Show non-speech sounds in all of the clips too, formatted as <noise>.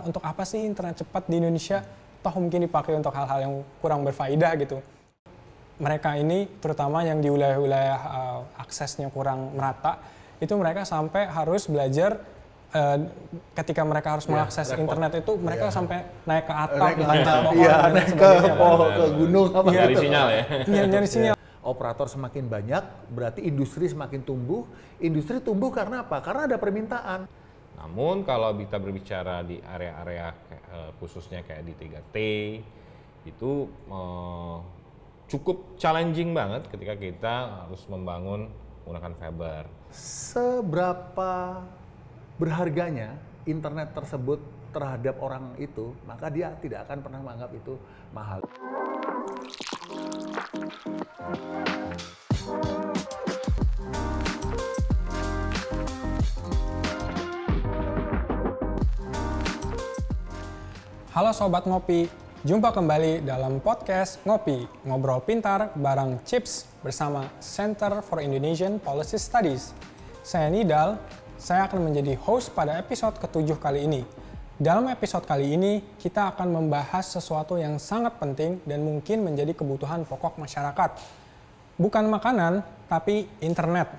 Untuk apa sih internet cepat di Indonesia? Toh mungkin dipakai untuk hal-hal yang kurang berfaedah gitu. Mereka ini terutama yang di wilayah-wilayah uh, aksesnya kurang merata, itu mereka sampai harus belajar uh, ketika mereka harus yeah, mengakses repot. internet itu mereka yeah. sampai naik ke atap, naik ke, atap, ya, naik ke pohon, ke gunung apa ya, Nyari sinyal ya. <laughs> Iya, nyari sinyal. Iya. Operator semakin banyak, berarti industri semakin tumbuh. Industri tumbuh karena apa? Karena ada permintaan. Namun kalau kita berbicara di area-area eh, khususnya kayak di 3T itu eh, cukup challenging banget ketika kita harus membangun menggunakan fiber. Seberapa berharganya internet tersebut terhadap orang itu, maka dia tidak akan pernah menganggap itu mahal. Halo Sobat Ngopi, jumpa kembali dalam podcast Ngopi, Ngobrol Pintar bareng Chips bersama Center for Indonesian Policy Studies. Saya Nidal, saya akan menjadi host pada episode ketujuh kali ini. Dalam episode kali ini, kita akan membahas sesuatu yang sangat penting dan mungkin menjadi kebutuhan pokok masyarakat. Bukan makanan, tapi internet.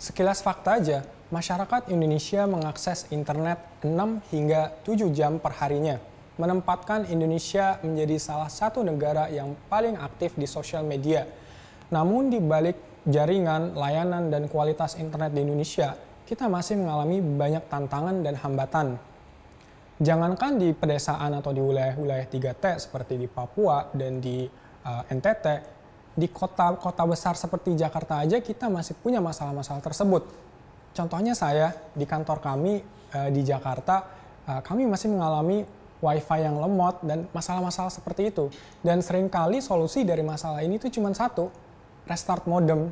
Sekilas fakta aja, masyarakat Indonesia mengakses internet 6 hingga 7 jam perharinya menempatkan Indonesia menjadi salah satu negara yang paling aktif di sosial media. Namun di balik jaringan, layanan, dan kualitas internet di Indonesia, kita masih mengalami banyak tantangan dan hambatan. Jangankan di pedesaan atau di wilayah-wilayah 3T seperti di Papua dan di uh, eh, NTT, di kota-kota besar seperti Jakarta aja kita masih punya masalah-masalah tersebut. Contohnya saya di kantor kami uh, di Jakarta, uh, kami masih mengalami wifi yang lemot dan masalah-masalah seperti itu. Dan seringkali solusi dari masalah ini itu cuma satu, restart modem.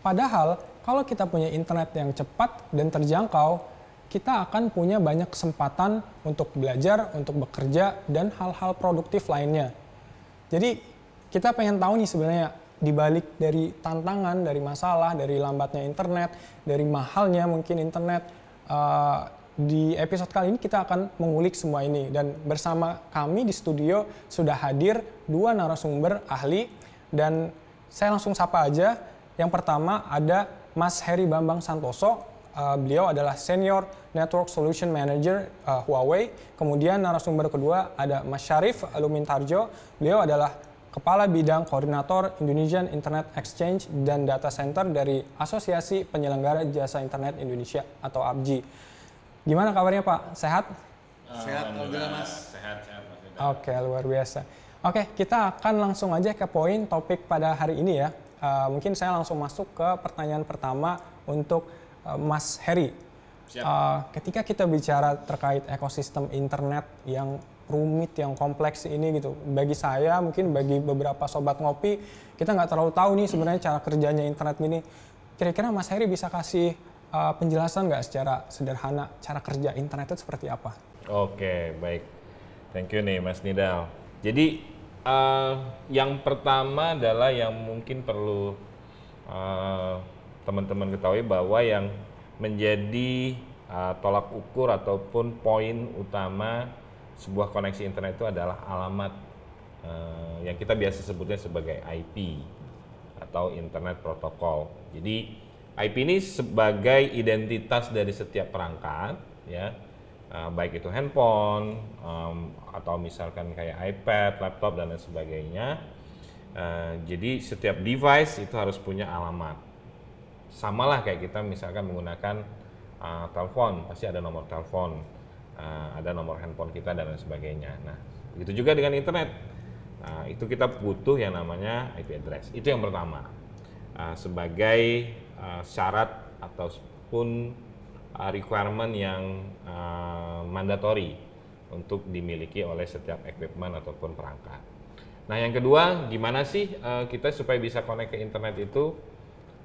Padahal kalau kita punya internet yang cepat dan terjangkau, kita akan punya banyak kesempatan untuk belajar, untuk bekerja, dan hal-hal produktif lainnya. Jadi kita pengen tahu nih sebenarnya dibalik dari tantangan, dari masalah, dari lambatnya internet, dari mahalnya mungkin internet, uh, di episode kali ini kita akan mengulik semua ini dan bersama kami di studio sudah hadir dua narasumber ahli dan saya langsung sapa aja. Yang pertama ada Mas Heri Bambang Santoso. Uh, beliau adalah Senior Network Solution Manager uh, Huawei. Kemudian narasumber kedua ada Mas Syarif Lumintarjo. Beliau adalah Kepala Bidang Koordinator Indonesian Internet Exchange dan Data Center dari Asosiasi Penyelenggara Jasa Internet Indonesia atau ABJI. Gimana kabarnya Pak? Sehat? Sehat, alhamdulillah Mas. Sehat, sehat Oke, okay, luar biasa. Oke, okay, kita akan langsung aja ke poin topik pada hari ini ya. Uh, mungkin saya langsung masuk ke pertanyaan pertama untuk uh, Mas Heri. Uh, ketika kita bicara terkait ekosistem internet yang rumit yang kompleks ini gitu. Bagi saya mungkin bagi beberapa sobat ngopi kita nggak terlalu tahu nih sebenarnya cara kerjanya internet ini. Kira-kira Mas Heri bisa kasih uh, penjelasan nggak secara sederhana cara kerja internet itu seperti apa? Oke, baik. Thank you nih Mas Nidal. Jadi uh, yang pertama adalah yang mungkin perlu uh, teman-teman ketahui bahwa yang menjadi uh, tolak ukur ataupun poin utama sebuah koneksi internet itu adalah alamat uh, yang kita biasa sebutnya sebagai IP atau Internet Protocol. Jadi IP ini sebagai identitas dari setiap perangkat, ya, uh, baik itu handphone um, atau misalkan kayak iPad, laptop dan lain sebagainya. Uh, jadi setiap device itu harus punya alamat. Samalah kayak kita misalkan menggunakan uh, telepon, pasti ada nomor telepon, uh, ada nomor handphone kita dan lain sebagainya. Nah, begitu juga dengan internet. Uh, itu kita butuh yang namanya IP address. Itu yang pertama. Uh, sebagai uh, syarat ataupun uh, requirement yang uh, mandatory untuk dimiliki oleh setiap equipment ataupun perangkat. Nah yang kedua, gimana sih uh, kita supaya bisa connect ke internet itu?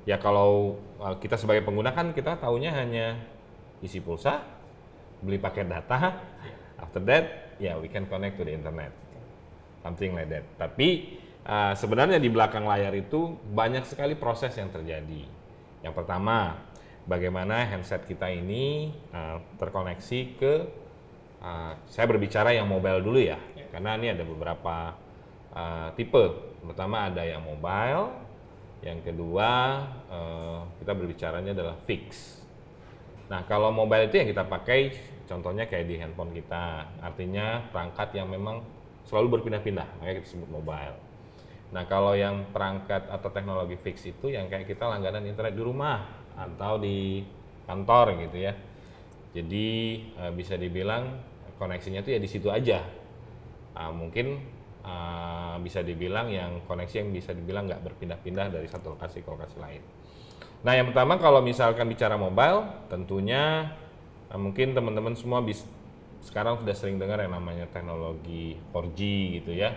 Ya kalau uh, kita sebagai pengguna kan kita tahunya hanya isi pulsa, beli paket data, after that ya yeah, we can connect to the internet, something like that. Tapi uh, sebenarnya di belakang layar itu banyak sekali proses yang terjadi yang pertama, bagaimana handset kita ini uh, terkoneksi ke uh, saya berbicara yang mobile dulu ya, ya. karena ini ada beberapa uh, tipe. Pertama ada yang mobile, yang kedua uh, kita berbicaranya adalah fix. Nah kalau mobile itu yang kita pakai, contohnya kayak di handphone kita, artinya perangkat yang memang selalu berpindah-pindah, makanya kita sebut mobile. Nah, kalau yang perangkat atau teknologi fix itu yang kayak kita langganan internet di rumah atau di kantor gitu ya. Jadi e, bisa dibilang koneksinya itu ya di situ aja. E, mungkin e, bisa dibilang yang koneksi yang bisa dibilang nggak berpindah-pindah dari satu lokasi ke lokasi lain. Nah, yang pertama kalau misalkan bicara mobile, tentunya e, mungkin teman-teman semua bis, sekarang sudah sering dengar yang namanya teknologi 4G gitu ya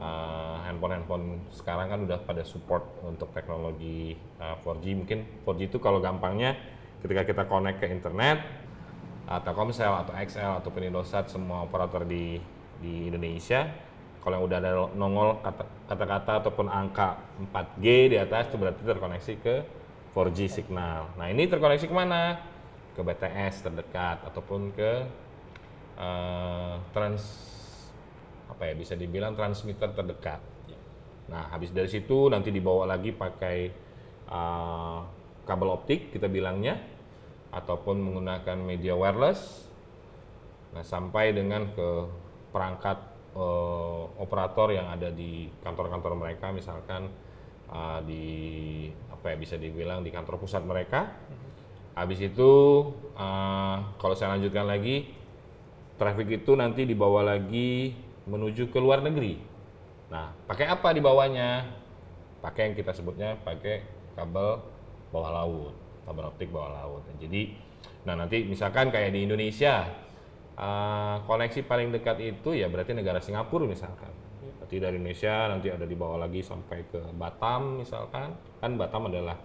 uh, handphone-handphone sekarang kan udah pada support untuk teknologi uh, eh, 4G. Mungkin 4G itu kalau gampangnya ketika kita connect ke internet, uh, eh, Telkomsel atau XL ataupun Indosat semua operator di di Indonesia kalau yang udah ada nongol kata-kata ataupun angka 4G di atas itu berarti terkoneksi ke 4G signal. Nah ini terkoneksi kemana? Ke BTS terdekat ataupun ke uh, trans apa ya bisa dibilang transmitter terdekat. Ya. Nah, habis dari situ nanti dibawa lagi pakai uh, kabel optik kita bilangnya ataupun menggunakan media wireless. Nah, sampai dengan ke perangkat uh, operator yang ada di kantor-kantor mereka misalkan uh, di apa ya bisa dibilang di kantor pusat mereka. Mhm. Habis itu uh, kalau saya lanjutkan lagi traffic itu nanti dibawa lagi menuju ke luar negeri. Nah, pakai apa di bawahnya? Pakai yang kita sebutnya pakai kabel bawah laut, kabel optik bawah laut. Jadi, nah nanti misalkan kayak di Indonesia uh, koneksi paling dekat itu ya berarti negara Singapura misalkan. Berarti dari Indonesia nanti ada di bawah lagi sampai ke Batam misalkan. Kan Batam adalah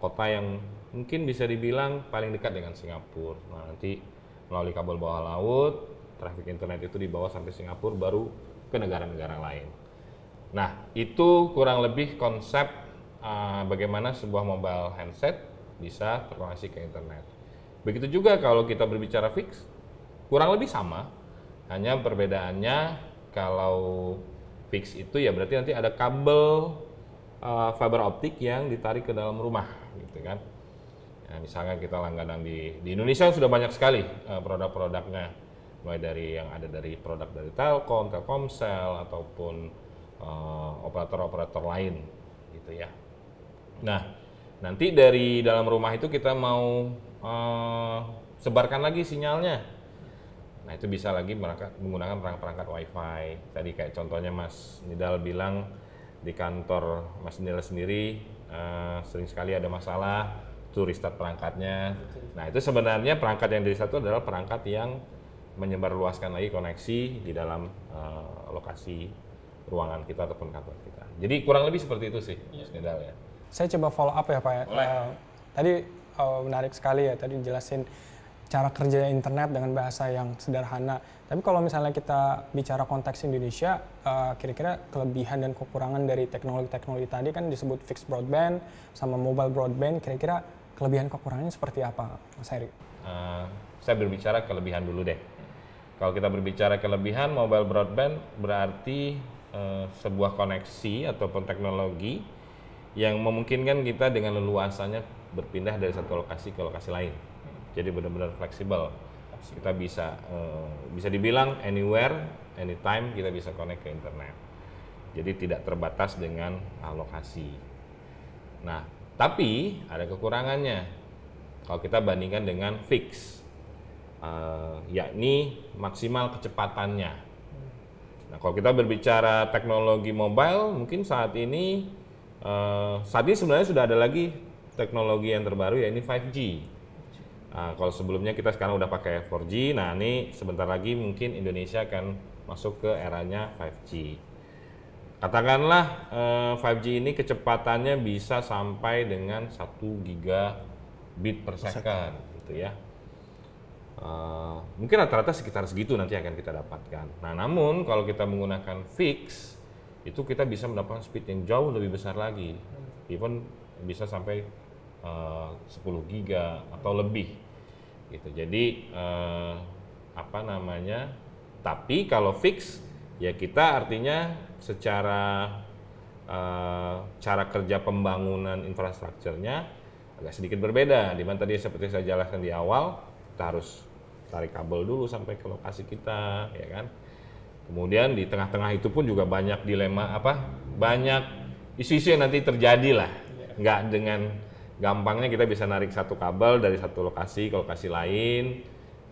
kota yang mungkin bisa dibilang paling dekat dengan Singapura. Nah, nanti melalui kabel bawah laut traffic internet itu dibawa sampai Singapura baru ke negara-negara lain. Nah, itu kurang lebih konsep uh, bagaimana sebuah mobile handset bisa terkoneksi ke internet. Begitu juga kalau kita berbicara fix, kurang lebih sama, hanya perbedaannya kalau fix itu ya berarti nanti ada kabel uh, fiber optik yang ditarik ke dalam rumah, gitu kan. Nah, misalnya kita langganan di di Indonesia sudah banyak sekali uh, produk-produknya mulai dari yang ada dari produk dari Telkom, Telkomsel ataupun eh, operator-operator uh, lain gitu ya. Nah, nanti dari dalam rumah itu kita mau uh, sebarkan lagi sinyalnya. Nah, itu bisa lagi merangkat, menggunakan perangkat-perangkat WiFi. Tadi kayak contohnya Mas Nidal bilang di kantor Mas Nidal sendiri uh, sering sekali ada masalah tuh restart perangkatnya. Nah, itu sebenarnya perangkat yang di satu adalah perangkat yang menyebarluaskan lagi koneksi di dalam uh, lokasi ruangan kita ataupun kantor kita. Jadi kurang lebih seperti itu sih, ya. ya. Saya coba follow up ya Pak. Ya. Uh, tadi uh, menarik sekali ya tadi jelasin cara kerja internet dengan bahasa yang sederhana. Tapi kalau misalnya kita bicara konteks Indonesia, kira kira-kira kelebihan dan kekurangan dari teknologi-teknologi tadi kan disebut fixed broadband sama mobile broadband, kira-kira kelebihan kekurangannya seperti apa, Mas Heri? Uh, saya berbicara kelebihan dulu deh. Kalau kita berbicara kelebihan mobile broadband berarti uh, sebuah koneksi ataupun teknologi yang memungkinkan kita dengan leluasannya berpindah dari satu lokasi ke lokasi lain. Jadi benar-benar fleksibel. Kita bisa uh, bisa dibilang anywhere, anytime kita bisa connect ke internet. Jadi tidak terbatas dengan alokasi. Nah, tapi ada kekurangannya. Kalau kita bandingkan dengan fix uh, yakni maksimal kecepatannya. Nah, kalau kita berbicara teknologi mobile, mungkin saat ini uh, saat ini sebenarnya sudah ada lagi teknologi yang terbaru yakni 5G. Nah, kalau sebelumnya kita sekarang udah pakai 4G, nah ini sebentar lagi mungkin Indonesia akan masuk ke eranya 5G. Katakanlah eh, 5G ini kecepatannya bisa sampai dengan 1 gigabit per second, gitu ya. Uh, mungkin rata-rata sekitar segitu nanti akan kita dapatkan. Nah, namun kalau kita menggunakan fix, itu kita bisa mendapatkan speed yang jauh lebih besar lagi. Even bisa sampai eh, uh, 10 giga atau lebih. Gitu. Jadi uh, apa namanya? Tapi kalau fix ya kita artinya secara uh, cara kerja pembangunan infrastrukturnya agak sedikit berbeda. Dimana tadi seperti saya jelaskan di awal, kita harus tarik kabel dulu sampai ke lokasi kita ya kan kemudian di tengah-tengah itu pun juga banyak dilema apa banyak isu-isu yang nanti terjadi lah nggak dengan gampangnya kita bisa narik satu kabel dari satu lokasi ke lokasi lain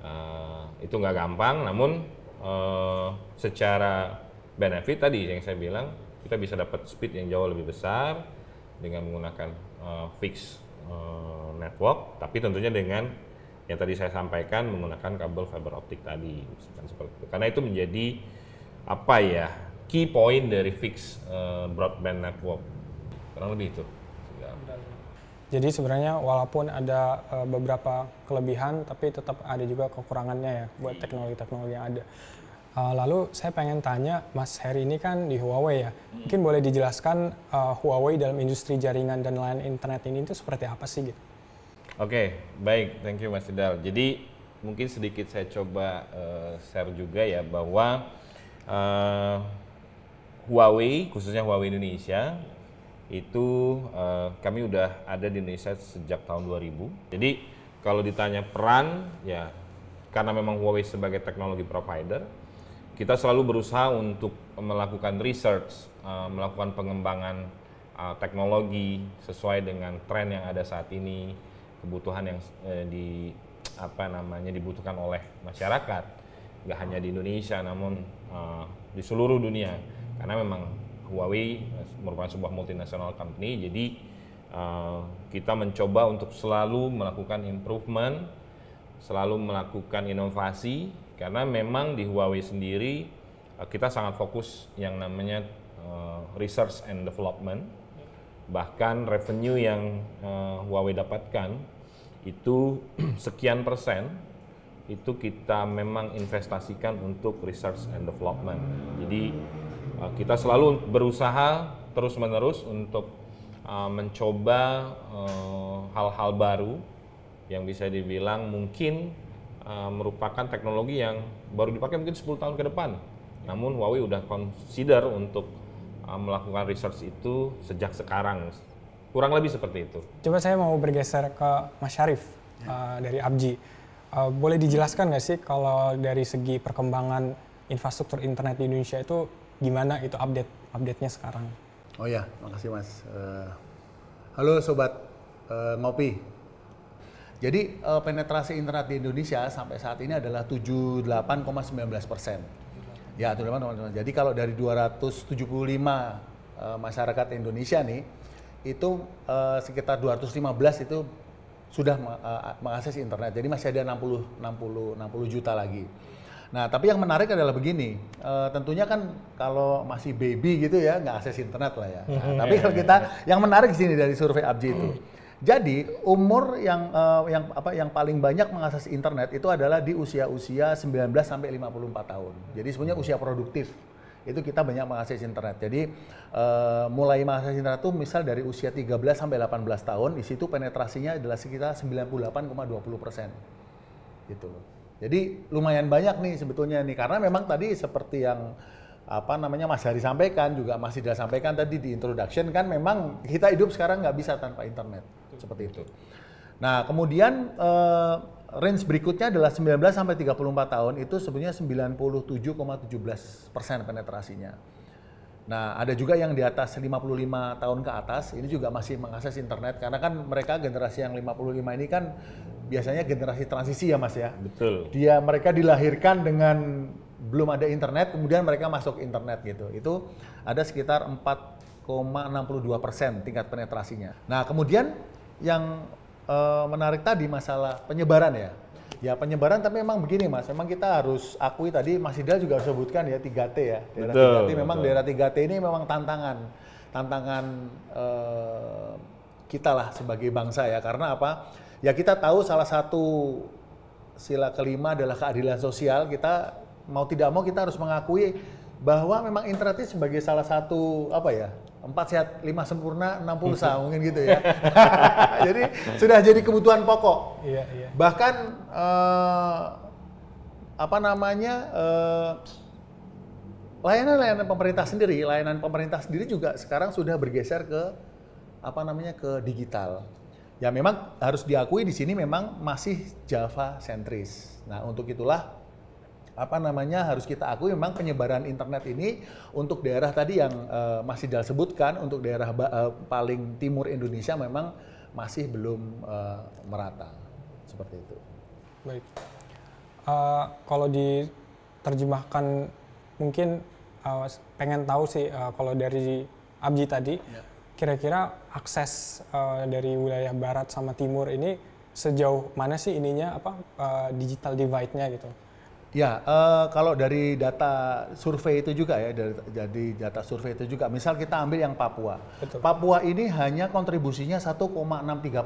uh, itu nggak gampang namun uh, secara benefit tadi yang saya bilang kita bisa dapat speed yang jauh lebih besar dengan menggunakan uh, fixed uh, network tapi tentunya dengan yang tadi saya sampaikan menggunakan kabel fiber optik tadi misalkan seperti itu karena itu menjadi apa ya key point dari fixed uh, broadband network kurang lebih itu jadi sebenarnya walaupun ada uh, beberapa kelebihan tapi tetap ada juga kekurangannya ya buat iya. teknologi-teknologi yang ada uh, lalu saya pengen tanya Mas Heri ini kan di Huawei ya hmm. mungkin boleh dijelaskan uh, Huawei dalam industri jaringan dan lain internet ini itu seperti apa sih gitu Oke, okay, baik, thank you Mas Idal. Jadi mungkin sedikit saya coba uh, share juga ya bahwa uh, Huawei khususnya Huawei Indonesia itu uh, kami udah ada di Indonesia sejak tahun 2000. Jadi kalau ditanya peran ya karena memang Huawei sebagai teknologi provider kita selalu berusaha untuk melakukan research, uh, melakukan pengembangan uh, teknologi sesuai dengan tren yang ada saat ini kebutuhan yang eh, di apa namanya dibutuhkan oleh masyarakat nggak hanya di Indonesia namun uh, di seluruh dunia karena memang Huawei eh, merupakan sebuah multinasional company jadi uh, kita mencoba untuk selalu melakukan improvement selalu melakukan inovasi karena memang di Huawei sendiri uh, kita sangat fokus yang namanya uh, research and development bahkan revenue yang uh, Huawei dapatkan itu <clears throat> sekian persen itu kita memang investasikan untuk research and development. Jadi eh, kita selalu berusaha terus-menerus untuk eh, mencoba eh, hal-hal baru yang bisa dibilang mungkin merupakan teknologi yang baru dipakai mungkin 10 tahun ke depan. Namun Huawei sudah consider untuk melakukan research itu sejak sekarang Kurang lebih seperti itu. Coba saya mau bergeser ke Mas Syarif ya. uh, dari Abji. Uh, boleh dijelaskan nggak sih kalau dari segi perkembangan infrastruktur internet di Indonesia itu gimana itu update update-nya sekarang? Oh ya, makasih Mas. Uh, halo sobat uh, ngopi. Jadi uh, penetrasi internet di Indonesia sampai saat ini adalah 78,19 persen. Ya, teman-teman. Jadi kalau dari 275 uh, masyarakat Indonesia nih, itu uh, sekitar 215 itu sudah eh, mengakses internet. Jadi masih ada 60 60 60 juta lagi. Nah, tapi yang menarik adalah begini, uh, tentunya kan kalau masih baby gitu ya nggak akses internet lah ya. Nah, mhm. tapi kalau iya, kita iya, iya. yang menarik sini dari survei Abji itu. Mhm. Jadi umur yang uh, yang apa yang paling banyak mengakses internet itu adalah di usia-usia 19 sampai 54 tahun. Jadi sebenarnya usia produktif itu kita banyak mengakses internet. Jadi uh, mulai mengakses internet itu misal dari usia 13 sampai 18 tahun, di situ penetrasinya adalah sekitar 98,20 persen. Gitu loh. Jadi lumayan banyak nih sebetulnya nih karena memang tadi seperti yang apa namanya Mas Hari sampaikan juga masih Ida sampaikan tadi di introduction kan memang kita hidup sekarang nggak bisa tanpa internet seperti itu. Nah kemudian eh, range berikutnya adalah 19 sampai 34 tahun itu sebenarnya 97,17 persen penetrasinya. Nah, ada juga yang di atas 55 tahun ke atas, ini juga masih mengakses internet karena kan mereka generasi yang 55 ini kan biasanya generasi transisi ya Mas ya. Betul. Dia mereka dilahirkan dengan belum ada internet, kemudian mereka masuk internet gitu. Itu ada sekitar 4,62 persen tingkat penetrasinya. Nah, kemudian yang uh, menarik tadi masalah penyebaran ya. Ya penyebaran tapi memang begini mas, memang kita harus akui tadi Mas Hidal juga harus sebutkan ya 3T ya. Daerah betul, 3T memang betul. daerah 3T ini memang tantangan. Tantangan uh, kita lah sebagai bangsa ya. Karena apa? Ya kita tahu salah satu sila kelima adalah keadilan sosial. Kita mau tidak mau kita harus mengakui bahwa memang internet sebagai salah satu apa ya empat sehat, lima sempurna, puluh sah mungkin gitu ya. <laughs> jadi sudah jadi kebutuhan pokok. Iya, iya. Bahkan eh, apa namanya layanan eh, layanan-layanan pemerintah sendiri, layanan pemerintah sendiri juga sekarang sudah bergeser ke apa namanya ke digital. Ya memang harus diakui di sini memang masih Java sentris. Nah untuk itulah apa namanya harus kita akui memang penyebaran internet ini untuk daerah tadi yang uh, eh, masih Sidal sebutkan untuk daerah uh, paling timur Indonesia memang masih belum uh, merata seperti itu. Baik. Uh, kalau diterjemahkan mungkin uh, pengen tahu sih uh, kalau dari Abji tadi ya. kira-kira ya. akses uh, dari wilayah barat sama timur ini sejauh mana sih ininya apa uh, digital divide-nya gitu? Ya, uh, kalau dari data survei itu juga ya, dari, jadi data survei itu juga. Misal kita ambil yang Papua. Betul. Papua ini hanya kontribusinya 1,63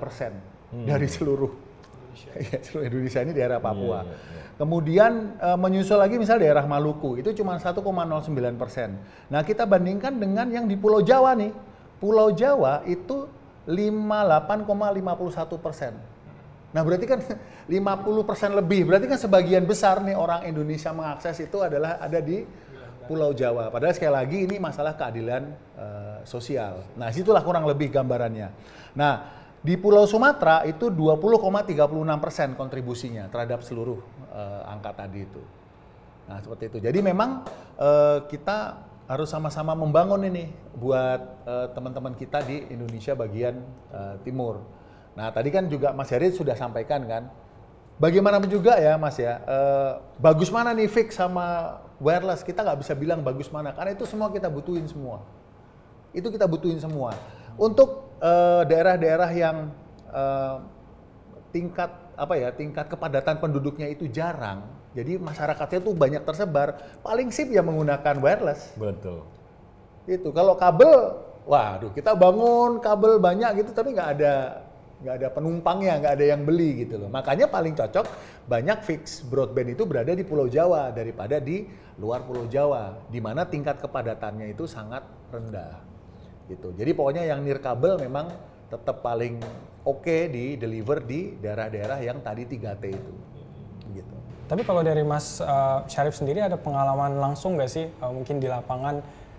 persen hmm. dari seluruh Indonesia. ya, seluruh Indonesia ini daerah iya, Papua. Yeah, yeah, yeah. Kemudian uh, menyusul lagi misal daerah Maluku itu cuma 1,09 persen. Nah kita bandingkan dengan yang di Pulau Jawa nih. Pulau Jawa itu 58,51 persen. Nah berarti kan 50% <laughs> lebih, berarti kan sebagian besar nih orang Indonesia mengakses itu adalah ada di Pulau Jawa. Padahal sekali lagi ini masalah keadilan uh, sosial. Nah situlah kurang lebih gambarannya. Nah di Pulau Sumatera itu 20,36% kontribusinya terhadap seluruh uh, angka tadi itu. Nah seperti itu. Jadi memang uh, kita harus sama-sama membangun ini buat teman-teman kita di Indonesia bagian timur. Nah tadi kan juga Mas Heri sudah sampaikan kan, bagaimana juga ya Mas ya, eh, bagus mana nih fix sama wireless kita nggak bisa bilang bagus mana karena itu semua kita butuhin semua. Itu kita butuhin semua. Untuk eh, daerah-daerah yang eh, tingkat apa ya tingkat kepadatan penduduknya itu jarang, jadi masyarakatnya tuh banyak tersebar. Paling sip ya menggunakan wireless. Betul. Itu kalau kabel, waduh kita bangun kabel banyak gitu tapi nggak ada nggak ada penumpangnya, nggak ada yang beli gitu loh. Makanya paling cocok banyak fix broadband itu berada di Pulau Jawa daripada di luar Pulau Jawa, di mana tingkat kepadatannya itu sangat rendah gitu. Jadi pokoknya yang nirkabel memang tetap paling oke okay di deliver di daerah-daerah yang tadi 3T itu gitu. Tapi kalau dari Mas uh, Syarif sendiri ada pengalaman langsung nggak sih uh, mungkin di lapangan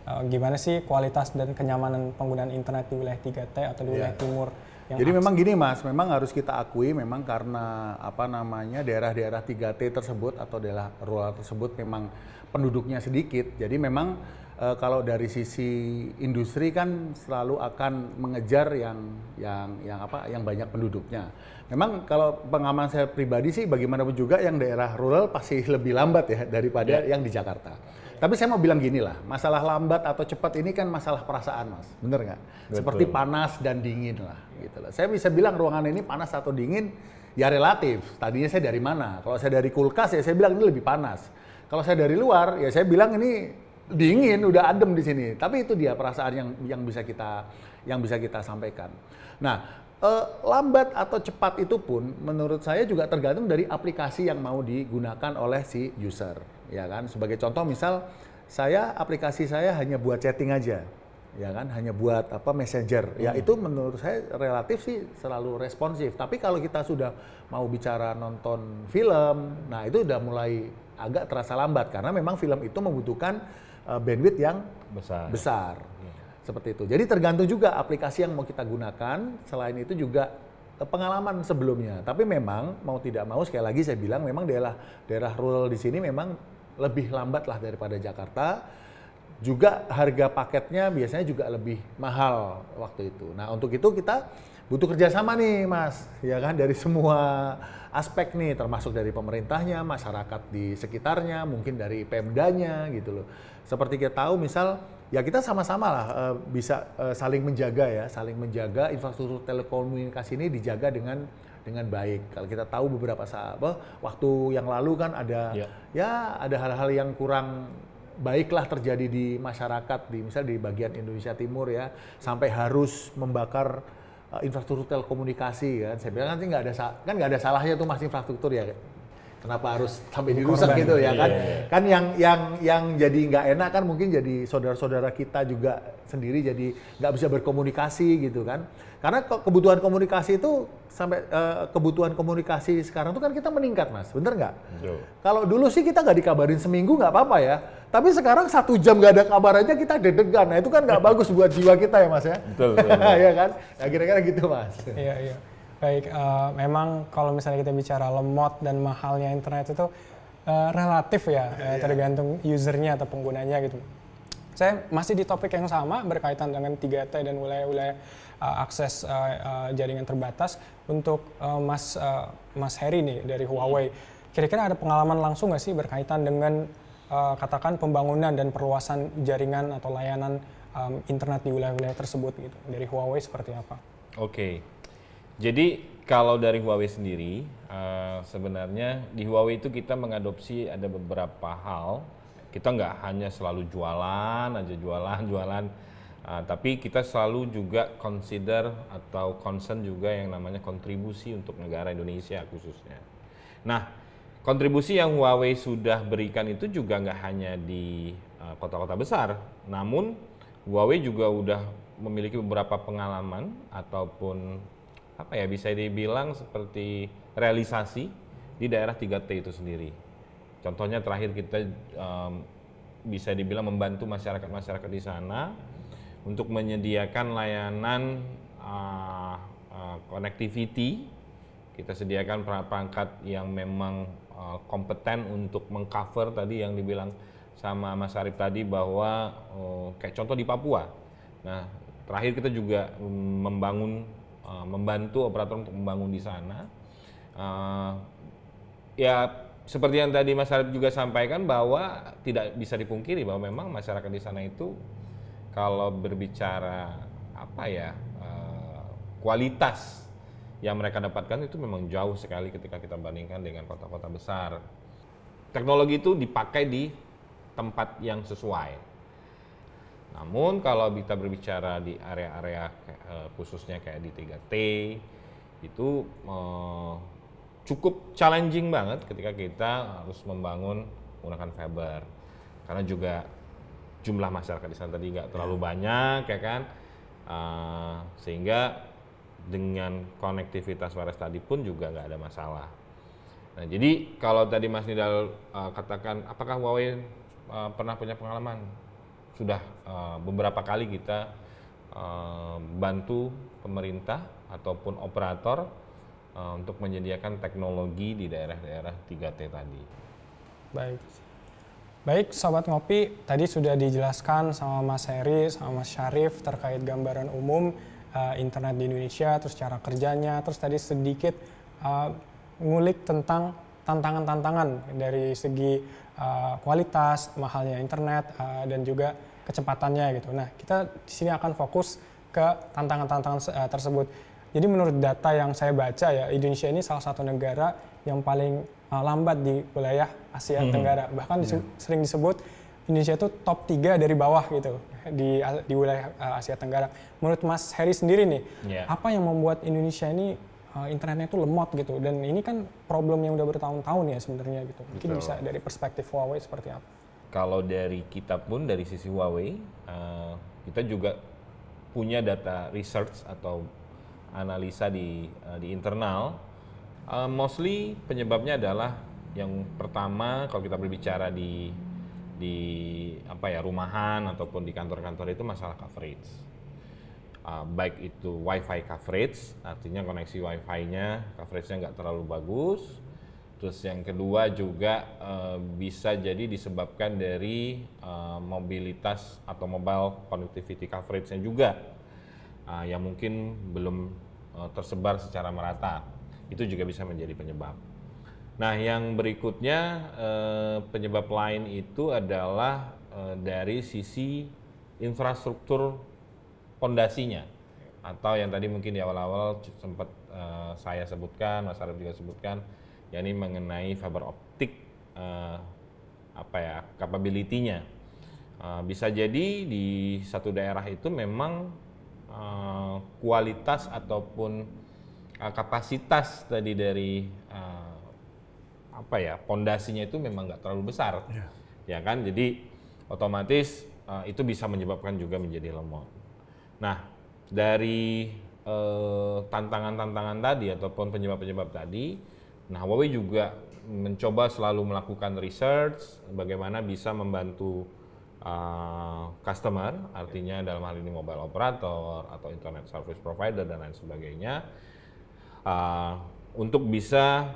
eh, gimana sih kualitas dan kenyamanan penggunaan internet di wilayah 3T atau di iya. wilayah yeah. timur? Jadi memang gini Mas, memang harus kita akui memang karena apa namanya daerah-daerah 3T tersebut atau daerah rural tersebut memang penduduknya sedikit. Jadi memang e, kalau dari sisi industri kan selalu akan mengejar yang yang yang apa yang banyak penduduknya. Memang kalau pengaman saya pribadi sih bagaimanapun juga yang daerah rural pasti lebih lambat ya daripada yeah. yang di Jakarta. Tapi saya mau bilang gini lah, masalah lambat atau cepat ini kan masalah perasaan mas, bener nggak? Seperti panas dan dingin lah, gitu lah. Saya bisa bilang ruangan ini panas atau dingin, ya relatif. Tadinya saya dari mana? Kalau saya dari kulkas ya saya bilang ini lebih panas. Kalau saya dari luar ya saya bilang ini dingin, udah adem di sini. Tapi itu dia perasaan yang yang bisa kita yang bisa kita sampaikan. Nah, eh, lambat atau cepat itu pun menurut saya juga tergantung dari aplikasi yang mau digunakan oleh si user ya kan sebagai contoh misal saya aplikasi saya hanya buat chatting aja ya kan hanya buat apa messenger ya hmm. itu menurut saya relatif sih selalu responsif tapi kalau kita sudah mau bicara nonton film nah itu udah mulai agak terasa lambat karena memang film itu membutuhkan uh, bandwidth yang besar besar ya. seperti itu jadi tergantung juga aplikasi yang mau kita gunakan selain itu juga eh, pengalaman sebelumnya tapi memang mau tidak mau sekali lagi saya bilang memang daerah daerah rural di sini memang lebih lambat lah daripada Jakarta. Juga harga paketnya biasanya juga lebih mahal waktu itu. Nah untuk itu kita butuh kerjasama nih mas, ya kan dari semua aspek nih termasuk dari pemerintahnya, masyarakat di sekitarnya, mungkin dari Pemdanya gitu loh. Seperti kita tahu misal ya kita sama-sama lah eh, bisa eh, saling menjaga ya, saling menjaga infrastruktur telekomunikasi ini dijaga dengan dengan baik. Kalau kita tahu beberapa saat, waktu yang lalu kan ada ya, ya ada hal-hal yang kurang baiklah terjadi di masyarakat di misal di bagian Indonesia Timur ya sampai harus membakar uh, infrastruktur telekomunikasi kan saya bilang nanti nggak ada kan nggak ada salahnya tuh mas infrastruktur ya kenapa harus sampai dirusak Korban. gitu ya kan? Yeah. Kan yang yang yang jadi nggak enak kan mungkin jadi saudara-saudara kita juga sendiri jadi nggak bisa berkomunikasi gitu kan? Karena kebutuhan komunikasi itu sampai uh, kebutuhan komunikasi sekarang tuh kan kita meningkat mas, bener nggak? Kalau dulu sih kita nggak dikabarin seminggu nggak apa-apa ya, tapi sekarang satu jam nggak ada kabar aja kita deg-degan, nah itu kan nggak <laughs> bagus buat jiwa kita ya mas ya? Betul. betul, betul. <laughs> ya kan? Nah, kira-kira gitu mas. Iya iya. Baik, uh, memang kalau misalnya kita bicara lemot dan mahalnya internet itu uh, relatif ya, yeah. Iya. tergantung usernya atau penggunanya gitu. Saya masih di topik yang sama berkaitan dengan 3T dan wilayah-wilayah uh, akses uh, uh, jaringan terbatas untuk uh, Mas uh, Mas Heri nih dari Huawei. Kira-kira ada pengalaman langsung nggak sih berkaitan dengan uh, katakan pembangunan dan perluasan jaringan atau layanan um, internet di wilayah-wilayah tersebut gitu dari Huawei seperti apa? Oke. Okay jadi kalau dari Huawei sendiri, uh, sebenarnya di Huawei itu kita mengadopsi ada beberapa hal. Kita nggak hanya selalu jualan aja jualan <laughs> jualan, uh, tapi kita selalu juga consider atau concern juga yang namanya kontribusi untuk negara Indonesia khususnya. Nah, kontribusi yang Huawei sudah berikan itu juga nggak hanya di kota eh, kota-kota besar, namun Huawei juga udah memiliki beberapa pengalaman ataupun apa ya bisa dibilang seperti realisasi di daerah 3T itu sendiri. Contohnya terakhir kita um, bisa dibilang membantu masyarakat-masyarakat di sana untuk menyediakan layanan uh, uh, connectivity. Kita sediakan perangkat yang memang uh, kompeten untuk mengcover tadi yang dibilang sama Mas Arif tadi bahwa uh, kayak contoh di Papua. Nah, terakhir kita juga mm, membangun Eh, membantu operator untuk membangun di sana. Uh, ya seperti yang tadi Mas Harif juga sampaikan bahwa tidak bisa dipungkiri bahwa memang masyarakat di sana itu kalau berbicara apa ya uh, kualitas yang mereka dapatkan itu memang jauh sekali ketika kita bandingkan dengan kota-kota besar. Teknologi itu dipakai di tempat yang sesuai namun kalau kita berbicara di area-area eh, khususnya kayak di 3T itu eh, cukup challenging banget ketika kita harus membangun menggunakan fiber karena juga jumlah masyarakat di sana tadi nggak terlalu ya. banyak ya kan eh, sehingga dengan konektivitas wireless tadi pun juga nggak ada masalah. Nah jadi kalau tadi Mas Nidal katakan apakah Huawei pernah punya pengalaman sudah uh, beberapa kali kita uh, bantu pemerintah ataupun operator uh, untuk menyediakan teknologi di daerah-daerah 3T tadi. Baik. Baik, sahabat ngopi, tadi sudah dijelaskan sama Mas Heri, sama Mas Syarif terkait gambaran umum uh, internet di Indonesia, terus cara kerjanya, terus tadi sedikit uh, ngulik tentang tantangan-tantangan dari segi Eh, kualitas, mahalnya internet, uh, dan juga kecepatannya gitu. Nah, kita di sini akan fokus ke tantangan-tantangan uh, tersebut. Jadi menurut data yang saya baca ya, Indonesia ini salah satu negara yang paling uh, lambat di wilayah Asia -hmm. Tenggara. Bahkan yeah. sering disebut Indonesia itu top 3 dari bawah gitu di di wilayah uh, Asia Tenggara. Menurut Mas Heri sendiri nih, yeah. apa yang membuat Indonesia ini uh, internetnya itu lemot gitu dan ini kan problem yang udah bertahun-tahun ya sebenarnya gitu mungkin Betul. bisa dari perspektif Huawei seperti apa kalau dari kita pun dari sisi Huawei uh, kita juga punya data research atau analisa di uh, di internal uh, mostly penyebabnya adalah yang pertama kalau kita berbicara di di apa ya rumahan ataupun di kantor-kantor itu masalah coverage uh, baik itu WiFi coverage, artinya koneksi WiFi-nya coverage-nya nggak terlalu bagus. Terus yang kedua juga uh, bisa jadi disebabkan dari uh, mobilitas atau mobile connectivity coverage-nya juga uh, yang mungkin belum uh, tersebar secara merata. Itu juga bisa menjadi penyebab. Nah, yang berikutnya uh, penyebab lain itu adalah uh, dari sisi infrastruktur pondasinya atau yang tadi mungkin di awal-awal sempat uh, eh, saya sebutkan, Mas Arif juga sebutkan, ini mengenai fiber optik uh, apa ya capability Uh, eh, bisa jadi di satu daerah itu memang uh, kualitas ataupun uh, kapasitas tadi dari uh, apa ya pondasinya itu memang nggak terlalu besar, yeah. ya kan? Jadi otomatis uh, itu bisa menyebabkan juga menjadi lemot. Nah, dari eh, tantangan-tantangan eh, tadi ataupun penyebab-penyebab tadi, nah Huawei juga mencoba selalu melakukan research bagaimana bisa membantu uh, customer, artinya dalam hal ini mobile operator atau internet service provider dan lain sebagainya, uh, untuk bisa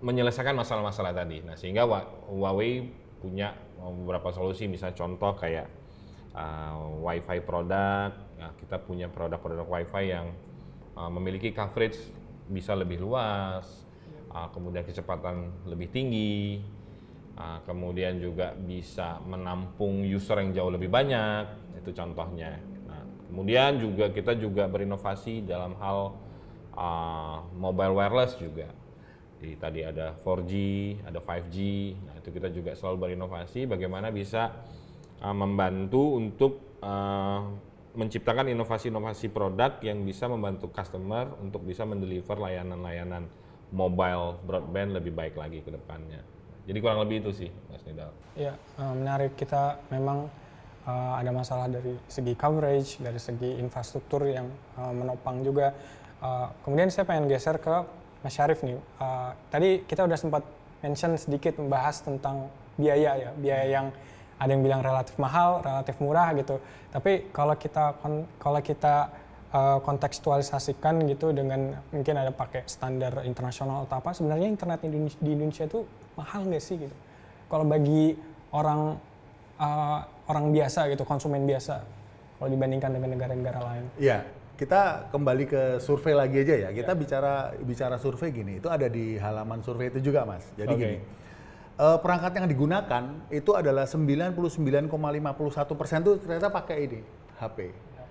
menyelesaikan masalah-masalah tadi. Nah, sehingga Huawei punya beberapa solusi, misalnya contoh kayak uh, WiFi produk Nah, kita punya produk-produk WiFi yang uh, memiliki coverage bisa lebih luas, uh, kemudian kecepatan lebih tinggi, uh, kemudian juga bisa menampung user yang jauh lebih banyak. Itu contohnya. Nah, kemudian juga kita juga berinovasi dalam hal uh, mobile wireless juga. Jadi tadi ada 4G, ada 5G. Nah, itu kita juga selalu berinovasi bagaimana bisa uh, membantu untuk uh, menciptakan inovasi-inovasi produk yang bisa membantu customer untuk bisa mendeliver layanan-layanan mobile broadband lebih baik lagi ke depannya. Jadi kurang lebih itu sih, Mas Nidal. Ya, menarik kita memang eh, ada masalah dari segi coverage, dari segi infrastruktur yang eh, menopang juga. kemudian saya pengen geser ke Mas Syarif nih. tadi kita udah sempat mention sedikit membahas tentang biaya ya, biaya yang ada yang bilang relatif mahal, relatif murah gitu. Tapi kalau kita kalau kita uh, kontekstualisasikan gitu dengan mungkin ada pakai standar internasional atau apa, sebenarnya internet di Indonesia itu mahal nggak sih gitu? Kalau bagi orang uh, orang biasa gitu, konsumen biasa, kalau dibandingkan dengan negara-negara lain. Iya, kita kembali ke survei lagi aja ya. Kita ya. bicara bicara survei gini, itu ada di halaman survei itu juga, Mas. Jadi okay. gini uh, perangkat yang digunakan itu adalah 99,51% itu ternyata pakai ini HP.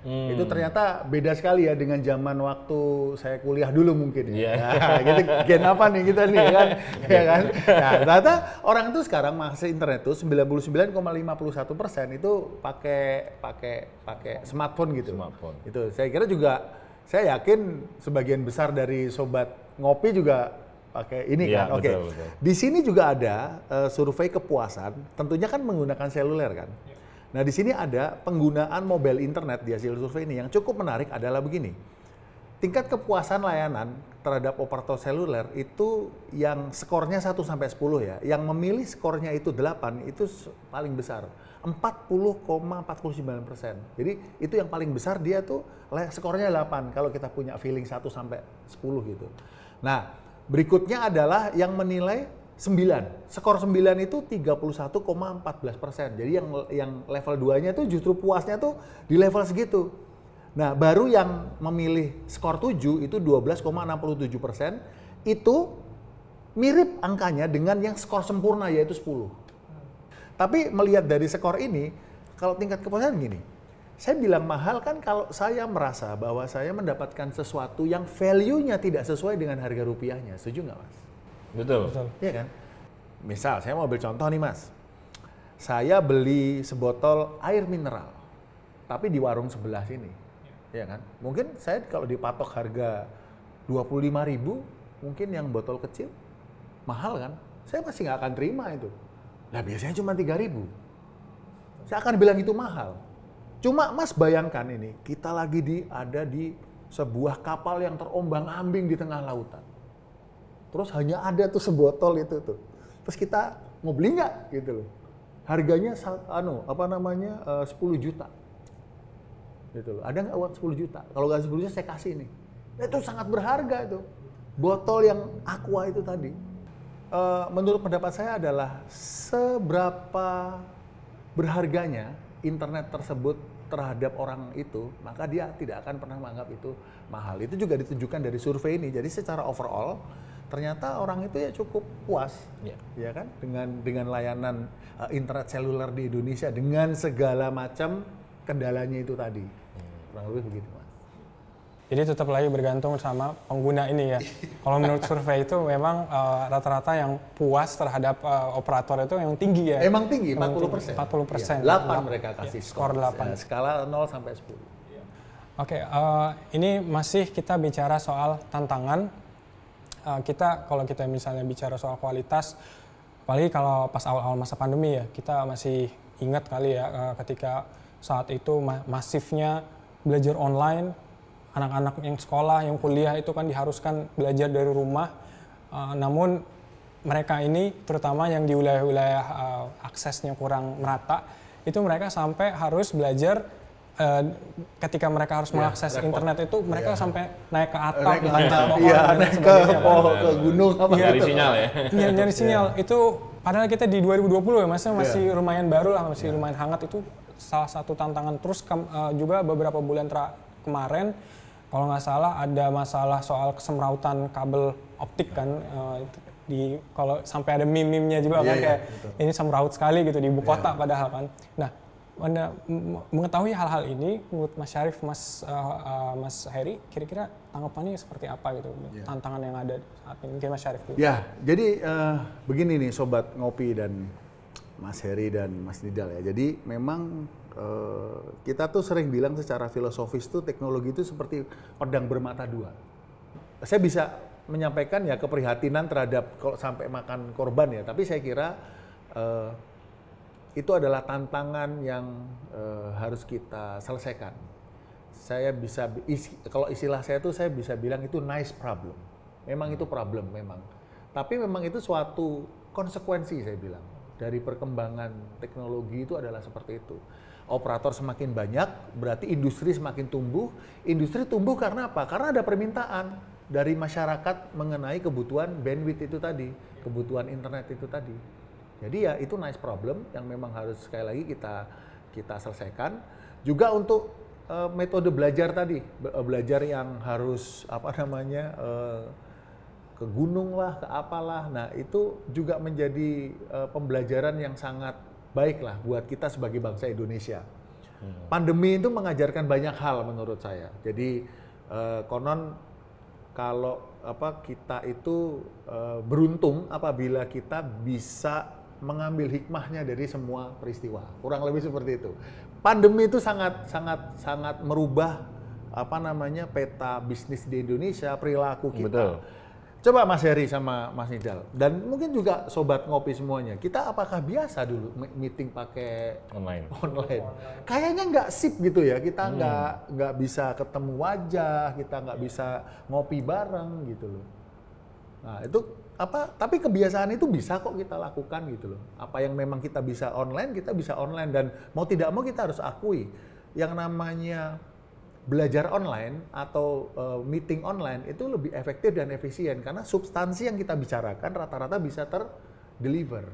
Hmm. Itu ternyata beda sekali ya dengan zaman waktu saya kuliah dulu mungkin ya. Yeah. Iya. gitu, gen apa nih kita nih kan? Iya. ya kan? Nah, ternyata orang itu sekarang masih internet tuh 99,51% itu pakai pakai pakai smartphone gitu. Smartphone. Itu saya kira juga saya yakin sebagian besar dari sobat ngopi juga pakai ini ya, kan. Oke. Okay. Di sini juga ada uh, survei kepuasan, tentunya kan menggunakan seluler kan. Ya. Nah, di sini ada penggunaan mobile internet di hasil survei ini yang cukup menarik adalah begini. Tingkat kepuasan layanan terhadap operator seluler itu yang skornya 1 sampai 10 ya, yang memilih skornya itu 8 itu paling besar. 40,49 persen. Jadi itu yang paling besar dia tuh skornya 8 kalau kita punya feeling 1 sampai 10 gitu. Nah, Berikutnya adalah yang menilai 9. Skor 9 itu 31,14 persen. Jadi yang yang level 2-nya itu justru puasnya tuh di level segitu. Nah baru yang memilih skor 7 itu 12,67 persen. Itu mirip angkanya dengan yang skor sempurna yaitu 10. Tapi melihat dari skor ini, kalau tingkat kepuasan gini, saya bilang mahal kan kalau saya merasa bahwa saya mendapatkan sesuatu yang value-nya tidak sesuai dengan harga rupiahnya. Setuju nggak, Mas? Betul. Betul. Iya kan? Misal, saya mau ambil contoh nih, Mas. Saya beli sebotol air mineral, tapi di warung sebelah sini. Iya kan? Mungkin saya kalau dipatok harga 25 ribu, mungkin yang botol kecil, mahal kan? Saya pasti nggak akan terima itu. Nah biasanya cuma 3 ribu. Saya akan bilang itu mahal. Cuma Mas bayangkan ini, kita lagi di ada di sebuah kapal yang terombang-ambing di tengah lautan. Terus hanya ada tuh sebotol itu tuh. Terus kita mau beli nggak gitu loh. Harganya anu apa namanya eh, uh, 10 juta. Gitu loh. Ada nggak uang 10 juta? Kalau nggak 10 juta saya kasih Nah, Itu sangat berharga itu. Botol yang aqua itu tadi. Eh, menurut pendapat saya adalah seberapa berharganya internet tersebut terhadap orang itu, maka dia tidak akan pernah menganggap itu mahal. Itu juga ditunjukkan dari survei ini. Jadi secara overall ternyata orang itu ya cukup puas, ya, ya kan dengan dengan layanan uh, internet seluler di Indonesia dengan segala macam kendalanya itu tadi. Hmm. Kurang lebih begitu. Jadi tetap lagi bergantung sama pengguna ini ya. Kalau menurut survei itu memang eh, rata-rata uh, yang puas terhadap uh, operator itu yang tinggi ya. Emang tinggi, emang 40 persen. 40 persen. Ya, 8 mereka kasih ya, skor 8. Ya, skala 0 sampai 10. Oke, okay, uh, eh, ini masih kita bicara soal tantangan. Uh, kita kalau kita misalnya bicara soal kualitas, apalagi kalau pas awal-awal masa pandemi ya, kita masih ingat kali ya uh, ketika saat itu ma masifnya belajar online anak-anak yang sekolah, yang kuliah itu kan diharuskan belajar dari rumah. Uh, namun mereka ini terutama yang di wilayah-wilayah uh, aksesnya kurang merata, itu mereka sampai harus belajar uh, ketika mereka harus ya, mengakses internet itu mereka yeah. sampai naik ke atap, gitu. iya, naik ke atap, naik ke pohon, ke gunung apa ya, gitu. sinyal ya. Nyari, nyari sinyal yeah. itu padahal kita di 2020 ya, masih iya. masih lumayan baru lah, masih yeah. lumayan hangat itu salah satu tantangan terus ke, uh, juga beberapa bulan kemarin kalau nggak salah ada masalah soal kesemrautan kabel optik kan uh, di kalau sampai ada mimimnya juga yeah, kan yeah, kayak betul. ini semraut sekali gitu di ibu iya. kota yeah. padahal kan. Nah, anda mengetahui hal-hal ini menurut Mas Syarif, Mas uh, uh, Mas Heri, kira-kira tanggapannya seperti apa gitu yeah. tantangan yang ada saat ini mungkin Mas Syarif Ya, yeah, jadi uh, begini nih sobat ngopi dan Mas Heri dan Mas Nidal ya. Jadi memang Eh, kita tuh sering bilang secara filosofis tuh teknologi itu seperti pedang bermata dua. Saya bisa menyampaikan ya keprihatinan terhadap kalau sampai makan korban ya, tapi saya kira eh, itu adalah tantangan yang eh, harus kita selesaikan. Saya bisa isi, kalau istilah saya tuh saya bisa bilang itu nice problem. Memang itu problem memang. Tapi memang itu suatu konsekuensi saya bilang dari perkembangan teknologi itu adalah seperti itu operator semakin banyak, berarti industri semakin tumbuh. Industri tumbuh karena apa? Karena ada permintaan dari masyarakat mengenai kebutuhan bandwidth itu tadi, kebutuhan internet itu tadi. Jadi ya itu nice problem yang memang harus sekali lagi kita kita selesaikan. Juga untuk uh, metode belajar tadi, Be eh, belajar yang harus apa namanya uh, ke gunung lah, ke apalah. Nah, itu juga menjadi uh, pembelajaran yang sangat baiklah buat kita sebagai bangsa Indonesia. Hmm. Pandemi itu mengajarkan banyak hal menurut saya. Jadi eh, konon kalau apa kita itu eh, beruntung apabila kita bisa mengambil hikmahnya dari semua peristiwa. Kurang lebih seperti itu. Pandemi itu sangat sangat sangat merubah apa namanya peta bisnis di Indonesia, perilaku kita. Betul Coba Mas Heri sama Mas Nidal dan mungkin juga sobat ngopi semuanya. Kita apakah biasa dulu meeting pakai online? Online. Kayaknya nggak sip gitu ya. Kita hmm. nggak hmm. nggak bisa ketemu wajah, kita nggak bisa ngopi bareng gitu loh. Nah itu apa? Tapi kebiasaan itu bisa kok kita lakukan gitu loh. Apa yang memang kita bisa online, kita bisa online dan mau tidak mau kita harus akui yang namanya belajar online atau uh, meeting online itu lebih efektif dan efisien karena substansi yang kita bicarakan rata-rata bisa terdeliver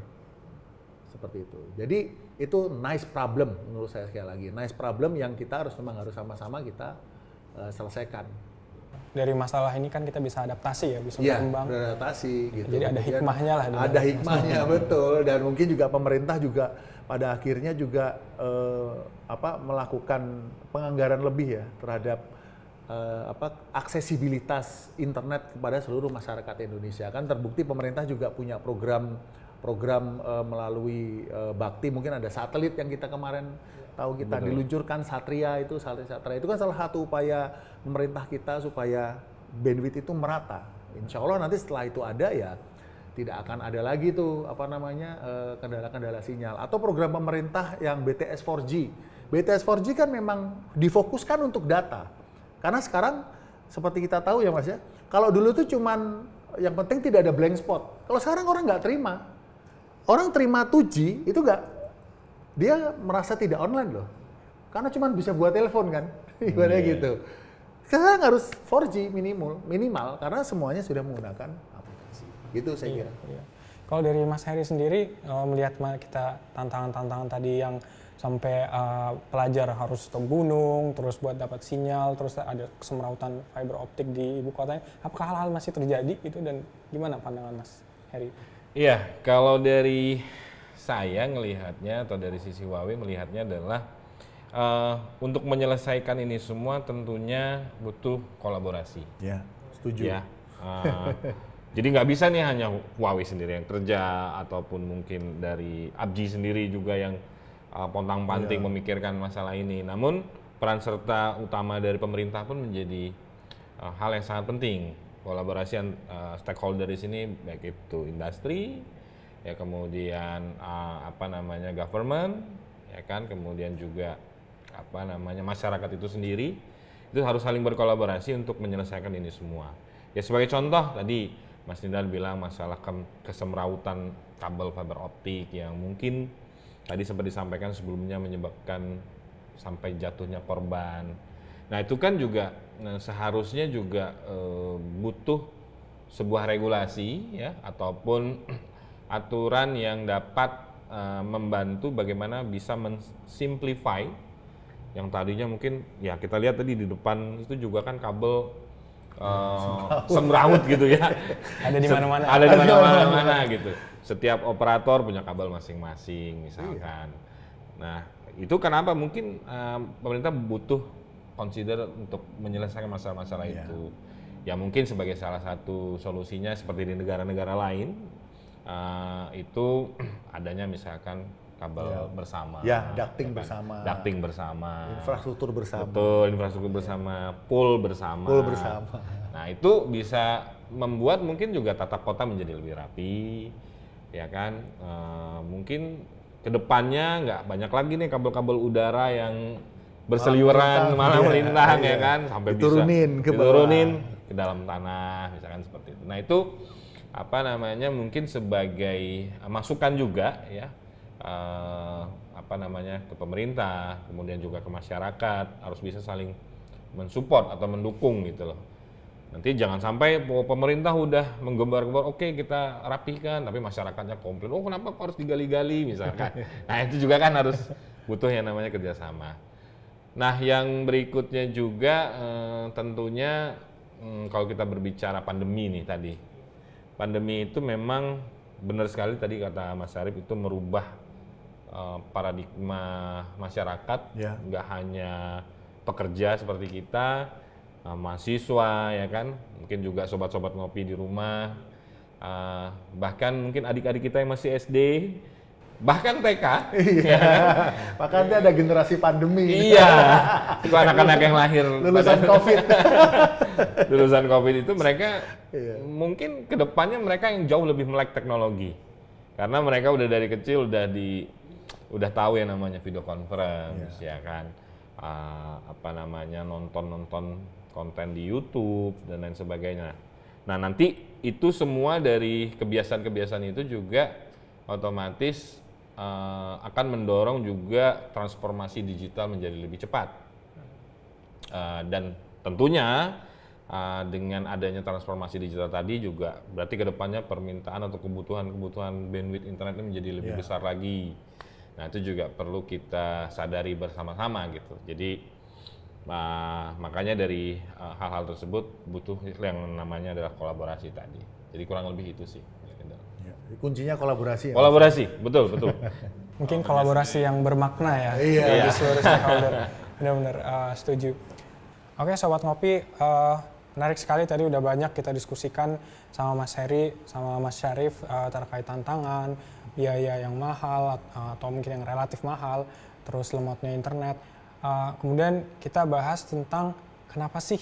seperti itu. Jadi itu nice problem menurut saya sekali lagi nice problem yang kita harus memang harus sama-sama kita uh, selesaikan. Dari masalah ini kan kita bisa adaptasi ya, bisa ya, berkembang. beradaptasi. Gitu. Jadi ada hikmahnya lah. Ada hikmahnya <laughs> betul dan mungkin juga pemerintah juga pada akhirnya juga eh, apa melakukan penganggaran lebih ya terhadap eh, apa aksesibilitas internet kepada seluruh masyarakat Indonesia kan terbukti pemerintah juga punya program program eh, melalui eh, bakti mungkin ada satelit yang kita kemarin tahu kita Betul. diluncurkan Satria itu satelit Satria itu kan salah satu upaya pemerintah kita supaya bandwidth itu merata Insya Allah nanti setelah itu ada ya tidak akan ada lagi tuh apa namanya eh, kendala-kendala sinyal atau program pemerintah yang BTS 4G. BTS 4G kan memang difokuskan untuk data. Karena sekarang seperti kita tahu ya Mas ya, kalau dulu tuh cuman yang penting tidak ada blank spot. Kalau sekarang orang nggak terima. Orang terima 2G itu nggak dia merasa tidak online loh. Karena cuman bisa buat telepon kan. <laughs> Ibaratnya yeah. Iya. gitu. Sekarang harus 4G minimal, minimal karena semuanya sudah menggunakan Gitu saya iya, kira. Iya. Kalau dari Mas Heri sendiri uh, melihat kita tantangan-tantangan tadi yang sampai uh, pelajar harus ke gunung, terus buat dapat sinyal, terus ada kesemrautan fiber optik di ibu kotanya, apakah hal-hal masih terjadi itu dan gimana pandangan Mas Heri? Iya, kalau dari saya melihatnya atau dari sisi Huawei melihatnya adalah uh, untuk menyelesaikan ini semua tentunya butuh kolaborasi. Ya, setuju. Ya. Uh, <laughs> Jadi nggak bisa nih hanya Huawei sendiri yang kerja ataupun mungkin dari Abji sendiri juga yang uh, pontang panting yeah. memikirkan masalah ini. Namun peran serta utama dari pemerintah pun menjadi uh, hal yang sangat penting. Kolaborasi uh, stakeholder di sini baik itu industri, ya kemudian uh, apa namanya government, ya kan, kemudian juga apa namanya masyarakat itu sendiri itu harus saling berkolaborasi untuk menyelesaikan ini semua. Ya sebagai contoh tadi Mas Nidal bilang masalah ke kesemrautan kabel fiber optik yang mungkin tadi sempat disampaikan sebelumnya menyebabkan sampai jatuhnya korban. Nah itu kan juga nah, seharusnya juga e, butuh sebuah regulasi ya ataupun <clears throat> aturan yang dapat e, membantu bagaimana bisa mensimplify yang tadinya mungkin ya kita lihat tadi di depan itu juga kan kabel Eh, semrawut gitu ya. ada di mana-mana. Ada di mana-mana gitu. Setiap operator punya kabel masing-masing misalkan. Nah, itu kenapa mungkin eh, pemerintah butuh consider untuk menyelesaikan masalah-masalah iya. itu. Ya mungkin sebagai salah satu solusinya seperti di negara-negara lain uh, itu <clears throat> adanya misalkan kabel yeah. bersama. Ya, ya ducting ya bersama. Ducting bersama. Infrastruktur bersama. Betul, infrastruktur bersama, pool bersama. Pool bersama. Nah, itu bisa membuat mungkin juga tata kota menjadi lebih rapi. Ya kan? E, mungkin kedepannya nggak banyak lagi nih kabel-kabel udara yang berseliweran malah melintang ya, ya, kan sampai diturunin bisa ke diturunin ke dalam tanah misalkan seperti itu. Nah, itu apa namanya mungkin sebagai masukan juga ya Eh, apa namanya ke pemerintah, kemudian juga ke masyarakat harus bisa saling mensupport atau mendukung gitu loh. Nanti jangan sampai pemerintah udah menggembar-gembar, oke okay, kita rapikan, tapi masyarakatnya komplain, oh kenapa kok harus digali-gali misalkan. <laughs> nah itu juga kan harus butuh yang namanya kerjasama. Nah yang berikutnya juga eh, tentunya hmm, kalau kita berbicara pandemi nih tadi, pandemi itu memang benar sekali tadi kata Mas Arif itu merubah Eh, paradigma masyarakat yeah. nggak hanya pekerja seperti kita uh, mahasiswa ya kan mungkin juga sobat-sobat ngopi di rumah uh, bahkan mungkin adik-adik kita yang masih SD bahkan TK iya <laughs> bahkan dia ada generasi pandemi iya itu anak-anak yang lahir <laughs> lulusan pada, covid <laughs> lulusan covid itu mereka iya. mungkin kedepannya mereka yang jauh lebih melek teknologi karena mereka udah dari kecil udah di udah tahu ya namanya video conference yeah. ya kan uh, apa namanya nonton nonton konten di YouTube dan lain sebagainya. Nah nanti itu semua dari kebiasaan-kebiasaan itu juga otomatis uh, akan mendorong juga transformasi digital menjadi lebih cepat uh, dan tentunya uh, dengan adanya transformasi digital tadi juga berarti kedepannya permintaan atau kebutuhan-kebutuhan bandwidth internet ini menjadi lebih yeah. besar lagi. Nah itu juga perlu kita sadari bersama-sama gitu. Jadi uh, makanya dari ah, hal-hal uh, tersebut butuh yang namanya adalah kolaborasi tadi. Jadi kurang lebih itu sih. Ya, kuncinya kolaborasi. Ya, kolaborasi, ya, betul betul. <laughs> Mungkin kolaborasi yang bermakna ya. Iya. Di seluruh iya. stakeholder. <laughs> Benar-benar uh, setuju. Oke sobat ngopi. Uh, menarik sekali tadi udah banyak kita diskusikan sama Mas Heri, sama Mas Syarif uh, terkait tantangan, biaya yang mahal eh, atau mungkin yang relatif mahal, terus lemotnya internet. Eh, kemudian kita bahas tentang kenapa sih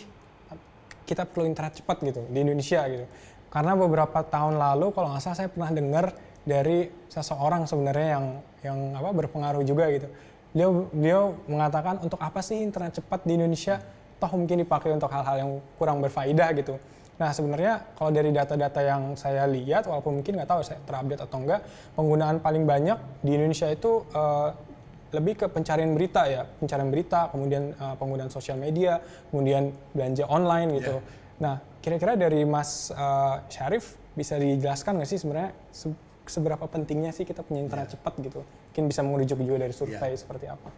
kita perlu internet cepat gitu di Indonesia gitu. Karena beberapa tahun lalu kalau nggak salah saya pernah dengar dari seseorang sebenarnya yang yang apa berpengaruh juga gitu. Dia dia mengatakan untuk apa sih internet cepat di Indonesia? Toh mungkin dipakai untuk hal-hal yang kurang berfaedah gitu. Nah sebenarnya kalau dari data-data yang saya lihat, walaupun mungkin nggak tahu saya terupdate atau enggak, penggunaan paling banyak di Indonesia itu uh, lebih ke pencarian berita ya, pencarian berita, kemudian uh, penggunaan sosial media, kemudian belanja online gitu. Yeah. Nah kira-kira dari Mas uh, Syarif bisa dijelaskan nggak sih sebenarnya se seberapa pentingnya sih kita punya internet yeah. cepat gitu? Mungkin bisa merujuk juga dari survei yeah. seperti apa?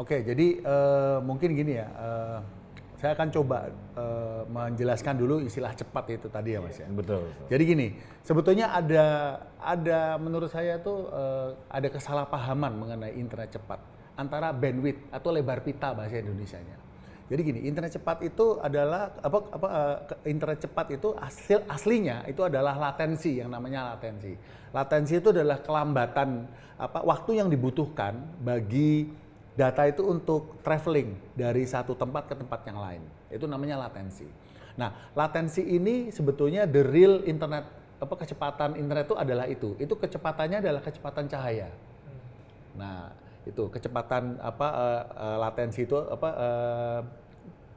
Oke, okay, jadi uh, mungkin gini ya. Uh, saya akan coba uh, menjelaskan dulu istilah cepat itu tadi ya Mas ya. Betul. betul. Jadi gini, sebetulnya ada ada menurut saya tuh uh, ada kesalahpahaman mengenai internet cepat antara bandwidth atau lebar pita bahasa Indonesia-nya. Jadi gini, internet cepat itu adalah apa apa eh, internet cepat itu hasil aslinya itu adalah latensi yang namanya latensi. Latensi itu adalah kelambatan apa waktu yang dibutuhkan bagi data itu untuk traveling dari satu tempat ke tempat yang lain. Itu namanya latensi. Nah, latensi ini sebetulnya the real internet apa kecepatan internet itu adalah itu. Itu kecepatannya adalah kecepatan cahaya. Nah, itu kecepatan apa uh, uh, latensi itu apa uh,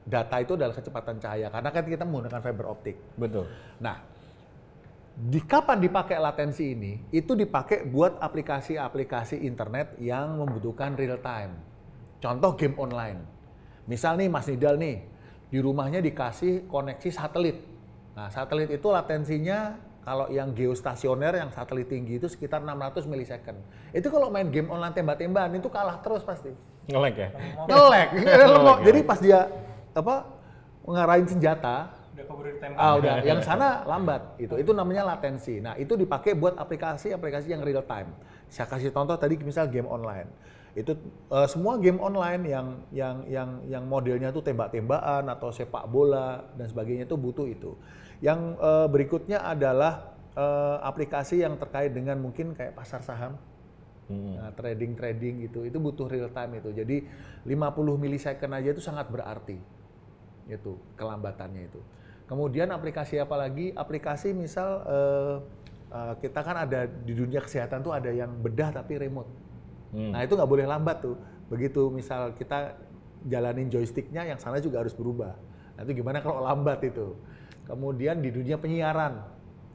data itu adalah kecepatan cahaya karena kan kita menggunakan fiber optik. Betul. Nah, di kapan dipakai latensi ini itu dipakai buat aplikasi-aplikasi internet yang membutuhkan real time. Contoh game online. Misal nih Mas Nidal nih di rumahnya dikasih koneksi satelit. Nah, satelit itu latensinya kalau yang geostasioner yang satelit tinggi itu sekitar 600 milisecond. Itu kalau main game online tembak-tembakan itu kalah terus pasti. Ngelek ya? Ngelek. <laughs> Ya. Jadi pas dia apa ngarahin senjata, udah keburu ditembak. Ah, udah. <laughs> Yang sana lambat itu, Itu namanya latensi. Nah, itu dipakai buat aplikasi-aplikasi yang real time. Saya kasih contoh tadi misal game online. Itu uh, semua game online yang yang yang yang modelnya tuh tembak-tembakan atau sepak bola dan sebagainya itu butuh itu. Yang uh, berikutnya adalah uh, aplikasi yang terkait dengan mungkin kayak pasar saham. Hmm. Nah, trading trading gitu itu butuh real time itu jadi 50 milisecond aja itu sangat berarti itu kelambatannya itu Kemudian aplikasi apa lagi? Aplikasi misal uh, uh, kita kan ada di dunia kesehatan tuh ada yang bedah tapi remote. Hmm. Nah itu nggak boleh lambat tuh. Begitu misal kita jalanin joysticknya yang sana juga harus berubah. Nah itu gimana kalau lambat itu? Kemudian di dunia penyiaran,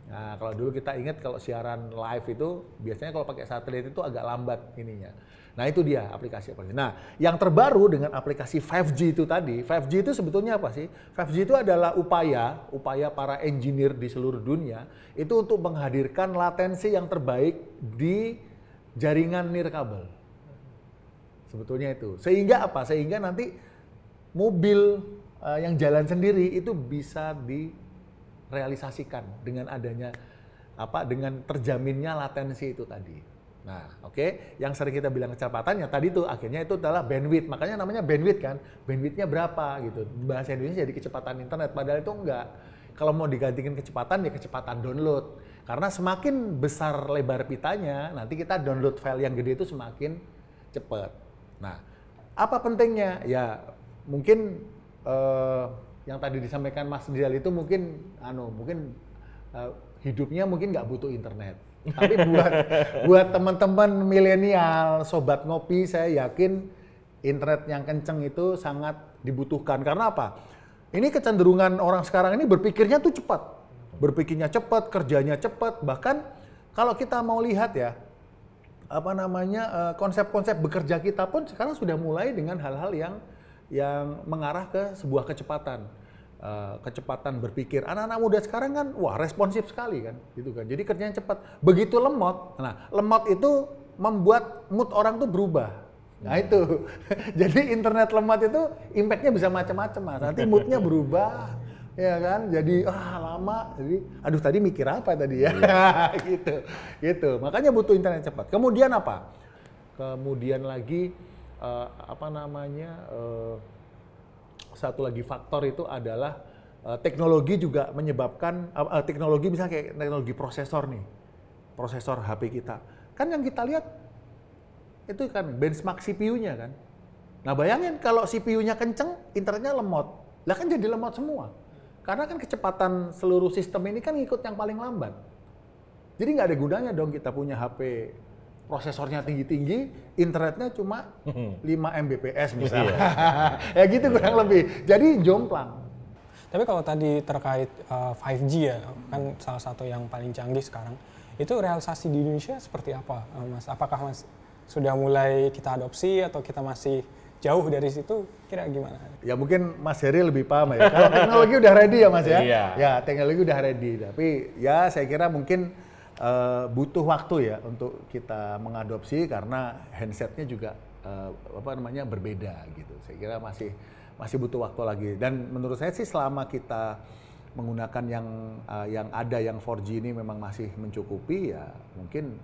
Nah, kalau dulu kita ingat kalau siaran live itu biasanya kalau pakai satelit itu agak lambat ininya. Nah, itu dia aplikasi apa Nah, yang terbaru dengan aplikasi 5G itu tadi, 5G itu sebetulnya apa sih? 5G itu adalah upaya upaya para engineer di seluruh dunia itu untuk menghadirkan latensi yang terbaik di jaringan nirkabel. Sebetulnya itu. Sehingga apa? Sehingga nanti mobil eh, yang jalan sendiri itu bisa di realisasikan dengan adanya apa dengan terjaminnya latensi itu tadi. Nah, oke, okay. yang sering kita bilang kecepatannya tadi itu akhirnya itu adalah bandwidth. Makanya namanya bandwidth kan. Bandwidthnya berapa gitu. Bahasa Indonesia jadi kecepatan internet padahal itu enggak. Kalau mau digantikan kecepatan ya kecepatan download. Karena semakin besar lebar pitanya, nanti kita download file yang gede itu semakin cepat. Nah, apa pentingnya? Ya mungkin eh, yang tadi disampaikan Mas Dial itu mungkin anu mungkin uh, hidupnya mungkin nggak butuh internet. <laughs> Tapi buat buat teman-teman milenial, sobat ngopi, saya yakin internet yang kenceng itu sangat dibutuhkan. Karena apa? Ini kecenderungan orang sekarang ini berpikirnya tuh cepat. Berpikirnya cepat, kerjanya cepat, bahkan kalau kita mau lihat ya apa namanya eh, konsep-konsep bekerja kita pun sekarang sudah mulai dengan hal-hal yang yang mengarah ke sebuah kecepatan. Uh, kecepatan berpikir anak-anak muda sekarang kan wah responsif sekali kan gitu kan jadi kerjanya cepat begitu lemot nah lemot itu membuat mood orang tuh berubah Nah hmm. itu, <laughs> jadi internet lemot itu impactnya bisa macam-macam mas. Nanti moodnya <laughs> berubah, ya kan? Jadi ah lama, jadi aduh tadi mikir apa tadi ya, iya. <laughs> gitu, gitu. Makanya butuh internet cepat. Kemudian apa? Kemudian lagi uh, apa namanya uh, satu lagi faktor itu adalah uh, teknologi juga menyebabkan uh, teknologi misalnya kayak teknologi prosesor nih prosesor HP kita kan yang kita lihat itu kan benchmark CPU-nya kan nah bayangin kalau CPU-nya kenceng internetnya lemot lah kan jadi lemot semua karena kan kecepatan seluruh sistem ini kan ikut yang paling lambat jadi nggak ada gunanya dong kita punya HP prosesornya tinggi-tinggi, internetnya cuma 5 hmm. Mbps iya. misalnya. <laughs> ya gitu kurang iya. lebih. Jadi jomplang. Tapi kalau tadi terkait uh, eh, 5G ya, kan salah satu yang paling canggih sekarang. Itu realisasi di Indonesia seperti apa, eh, Mas? Apakah Mas sudah mulai kita adopsi atau kita masih jauh dari situ kira gimana? Ya mungkin Mas Heri lebih paham ya. Kalau teknologi udah ready ya Mas ya. Iya. Ya teknologi udah ready tapi ya saya kira mungkin Eh, butuh waktu ya untuk kita mengadopsi karena handsetnya juga uh, apa namanya berbeda gitu. Saya kira masih masih butuh waktu lagi. Dan menurut saya sih selama kita menggunakan yang uh, yang ada yang 4G ini memang masih mencukupi ya mungkin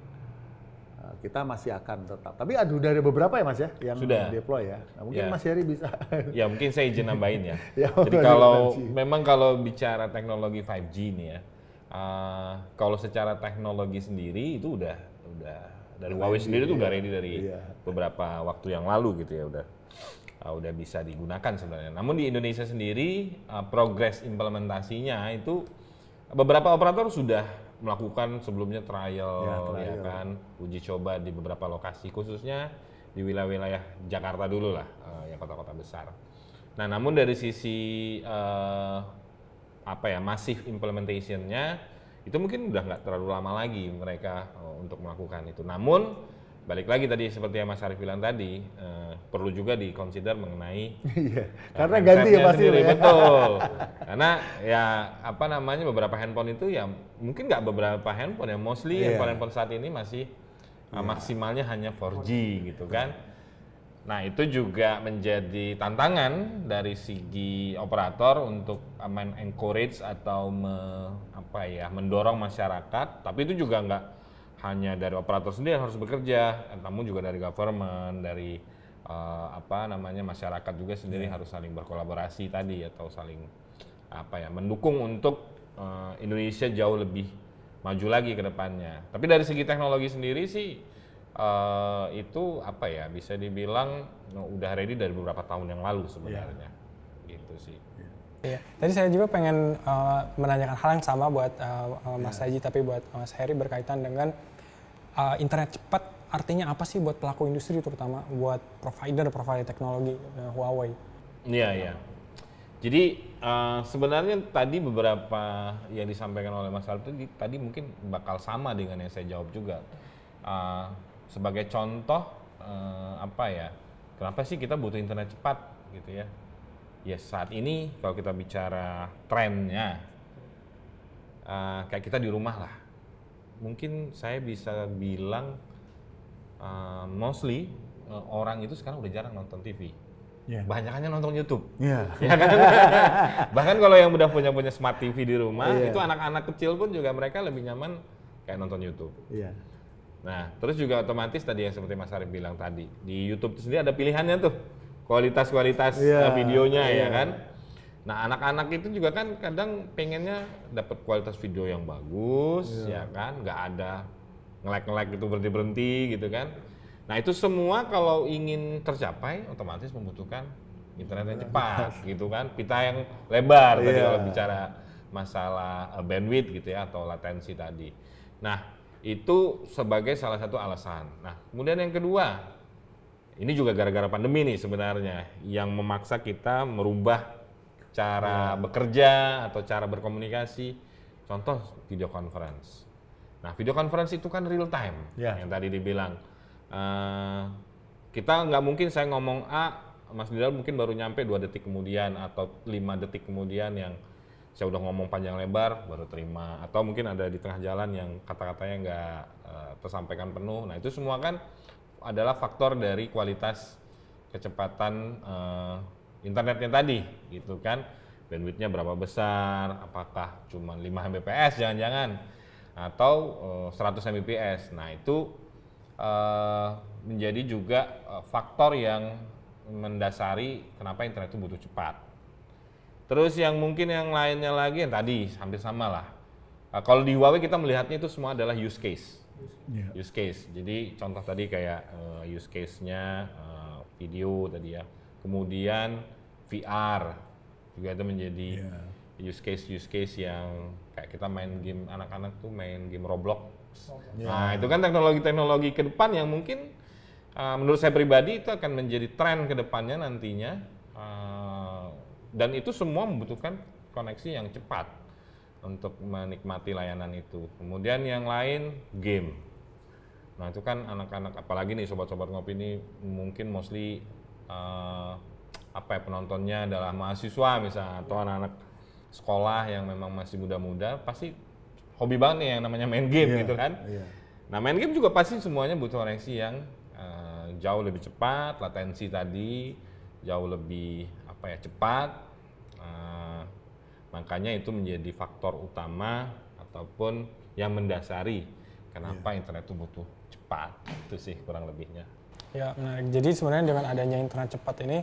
kita masih akan tetap. Tapi aduh dari beberapa ya Mas ya yang Sudah. deploy ya. Nah, mungkin ya. Mas Heri bisa. <laughs> ya mungkin saya izin nambahin ya. <laughs> ya Jadi oh, kalau iya, memang kalau bicara teknologi 5G ini ya uh, kalau secara teknologi sendiri itu udah udah dari Huawei sendiri tuh ya. udah ready dari iya. beberapa waktu yang lalu gitu ya udah uh, udah bisa digunakan sebenarnya. Namun di Indonesia sendiri uh, progres implementasinya itu beberapa operator sudah melakukan sebelumnya trial, ya, ya trial. ya kan uji coba di beberapa lokasi khususnya di wilayah-wilayah Jakarta dulu lah uh, ya kota-kota besar. Nah, namun dari sisi uh, apa ya masif implementationnya itu mungkin udah nggak terlalu lama lagi mereka uh, untuk melakukan itu. Namun balik lagi tadi seperti yang Mas Arief bilang tadi uh, perlu juga dikonsider mengenai <laughs> iya, eh, karena ganti ya pasti sendiri. ya. betul <laughs> karena ya apa namanya beberapa handphone itu ya mungkin nggak beberapa handphone ya mostly yeah. handphone saat ini masih yeah. Iya. maksimalnya hanya 4G gitu kan Nah, itu juga menjadi tantangan dari segi operator untuk men encourage atau me, apa ya, mendorong masyarakat. Tapi itu juga nggak hanya dari operator sendiri yang harus bekerja, namun juga dari government, dari uh, apa namanya masyarakat juga sendiri hmm. harus saling berkolaborasi tadi atau saling apa ya, mendukung untuk uh, Indonesia jauh lebih maju lagi ke depannya. Tapi dari segi teknologi sendiri sih Eh, itu apa ya bisa dibilang eh, udah ready dari beberapa tahun yang lalu sebenarnya yeah. gitu sih. Iya. Yeah. Tadi saya juga pengen uh, menanyakan hal yang sama buat uh, Mas yeah. Haji tapi buat Mas Heri berkaitan dengan uh, internet cepat artinya apa sih buat pelaku industri terutama buat provider provider teknologi uh, Huawei? Iya yeah, iya. Jadi uh, sebenarnya tadi beberapa yang disampaikan oleh Mas Alp tadi mungkin bakal sama dengan yang saya jawab juga. Uh, sebagai contoh eh, apa ya kenapa sih kita butuh internet cepat gitu ya ya saat ini kalau kita bicara trennya eh, kayak kita di rumah lah mungkin saya bisa bilang eh, mostly eh, orang itu sekarang udah jarang nonton TV yeah. banyakannya nonton YouTube yeah. <laughs> Ya kan bahkan kalau yang udah punya punya smart TV di rumah yeah. itu anak-anak kecil pun juga mereka lebih nyaman kayak nonton YouTube yeah. Nah, terus juga otomatis tadi yang seperti Mas Arief bilang tadi, di YouTube itu sendiri ada pilihannya tuh. Kualitas-kualitas yeah, videonya yeah. ya iya. kan. Nah, anak-anak itu juga kan kadang pengennya dapat kualitas video yang bagus yeah. ya kan, nggak ada ngelek-ngelek gitu berhenti-berhenti gitu kan. Nah, itu semua kalau ingin tercapai otomatis membutuhkan internet yang cepat <laughs> gitu kan, pita yang lebar yeah. tadi iya. kalau bicara masalah eh, bandwidth gitu ya atau latensi tadi. Nah, itu sebagai salah satu alasan. Nah, kemudian yang kedua, ini juga gara-gara pandemi nih sebenarnya yang memaksa kita merubah cara iya. bekerja atau cara berkomunikasi. Contoh video conference. Nah, video conference itu kan real time ya. yang tadi dibilang. Uh, kita nggak mungkin saya ngomong A, Mas Dilar mungkin baru nyampe dua detik kemudian atau lima detik kemudian yang saya udah ngomong panjang lebar baru terima atau mungkin ada di tengah jalan yang kata-katanya nggak uh, tersampaikan penuh nah itu semua kan adalah faktor dari kualitas kecepatan uh, internetnya tadi gitu kan bandwidthnya berapa besar apakah cuma 5 Mbps jangan-jangan atau uh, eh, 100 Mbps nah itu uh, menjadi juga uh, faktor yang mendasari kenapa internet itu butuh cepat Terus yang mungkin yang lainnya lagi yang tadi hampir sama lah. Uh, kalau di Huawei kita melihatnya itu semua adalah use case. Yeah. Use case. Jadi contoh tadi kayak uh, use case-nya uh, video tadi ya. Kemudian VR juga itu menjadi yeah. use case use case yang kayak kita main game anak-anak tuh main game Roblox. Yeah. Nah, itu kan teknologi-teknologi ke depan yang mungkin uh, menurut saya pribadi itu akan menjadi tren ke depannya nantinya dan itu semua membutuhkan koneksi yang cepat untuk menikmati layanan itu. Kemudian yang lain game. Nah itu kan anak-anak apalagi nih sobat-sobat ngopi ini mungkin mostly uh, apa ya penontonnya adalah mahasiswa misalnya atau anak-anak sekolah yang memang masih muda-muda pasti hobi banget nih yang namanya main game yeah, gitu kan. Yeah. Nah main game juga pasti semuanya butuh koneksi yang uh, jauh lebih cepat, latensi tadi jauh lebih apa ya cepat Makanya itu menjadi faktor utama ataupun yang mendasari kenapa yeah. internet itu butuh cepat. Itu sih kurang lebihnya. Ya, menarik. Jadi sebenarnya dengan adanya internet cepat ini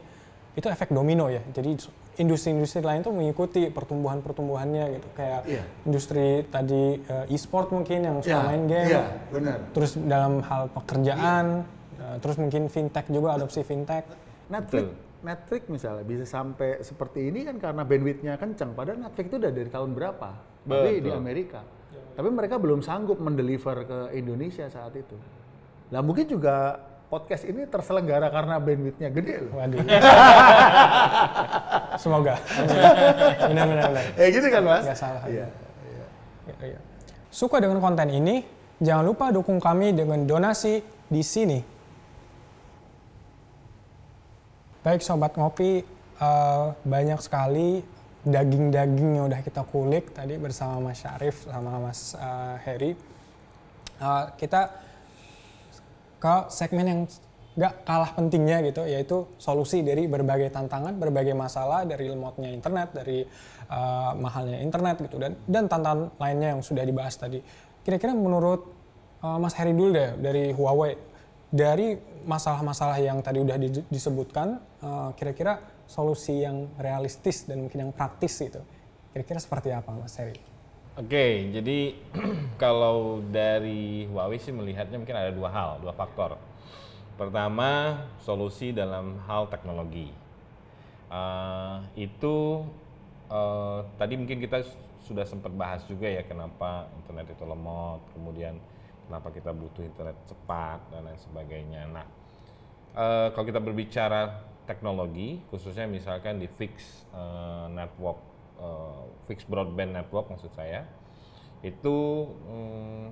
itu efek domino ya. Jadi industri-industri lain tuh mengikuti pertumbuhan-pertumbuhannya gitu. Kayak yeah. industri tadi eh, e-sport mungkin yang suka yeah. main game. Iya, benar. Terus dalam hal pekerjaan, yeah. Iya. terus mungkin fintech juga adopsi fintech. Netflix, Netflix misalnya bisa sampai seperti ini kan karena bandwidthnya kencang. Padahal Netflix itu udah dari tahun berapa? Betul. Tapi di Amerika. Ya, ya. Tapi mereka belum sanggup mendeliver ke Indonesia saat itu. Lah mungkin juga podcast ini terselenggara karena bandwidthnya gede loh. Waduh. <laughs> Semoga. Benar, benar, benar. Ya gitu kan mas? Gak salah. Iya. Ya. Ya, ya. Suka dengan konten ini? Jangan lupa dukung kami dengan donasi di sini. Baik sobat ngopi, uh, banyak sekali daging-daging yang udah kita kulik tadi bersama Mas Syarif sama Mas uh, Heri. Uh, kita ke segmen yang gak kalah pentingnya gitu, yaitu solusi dari berbagai tantangan, berbagai masalah dari lemotnya internet, dari uh, mahalnya internet gitu dan dan tantangan lainnya yang sudah dibahas tadi. Kira-kira menurut uh, Mas Heri dulu deh dari Huawei dari masalah-masalah yang tadi udah disebutkan, eh, kira-kira uh, solusi yang realistis dan mungkin yang praktis itu, kira-kira seperti apa, Mas Heri? Oke, jadi <clears throat> kalau dari Huawei sih melihatnya mungkin ada dua hal, dua faktor. Pertama, solusi dalam hal teknologi. Uh, itu uh, tadi mungkin kita sudah sempat bahas juga ya kenapa internet itu lemot, kemudian kenapa kita butuh internet cepat dan lain sebagainya. Nah, uh, kalau kita berbicara teknologi, khususnya misalkan di fixed uh, network, uh, eh, fixed broadband network maksud saya, itu um, mm,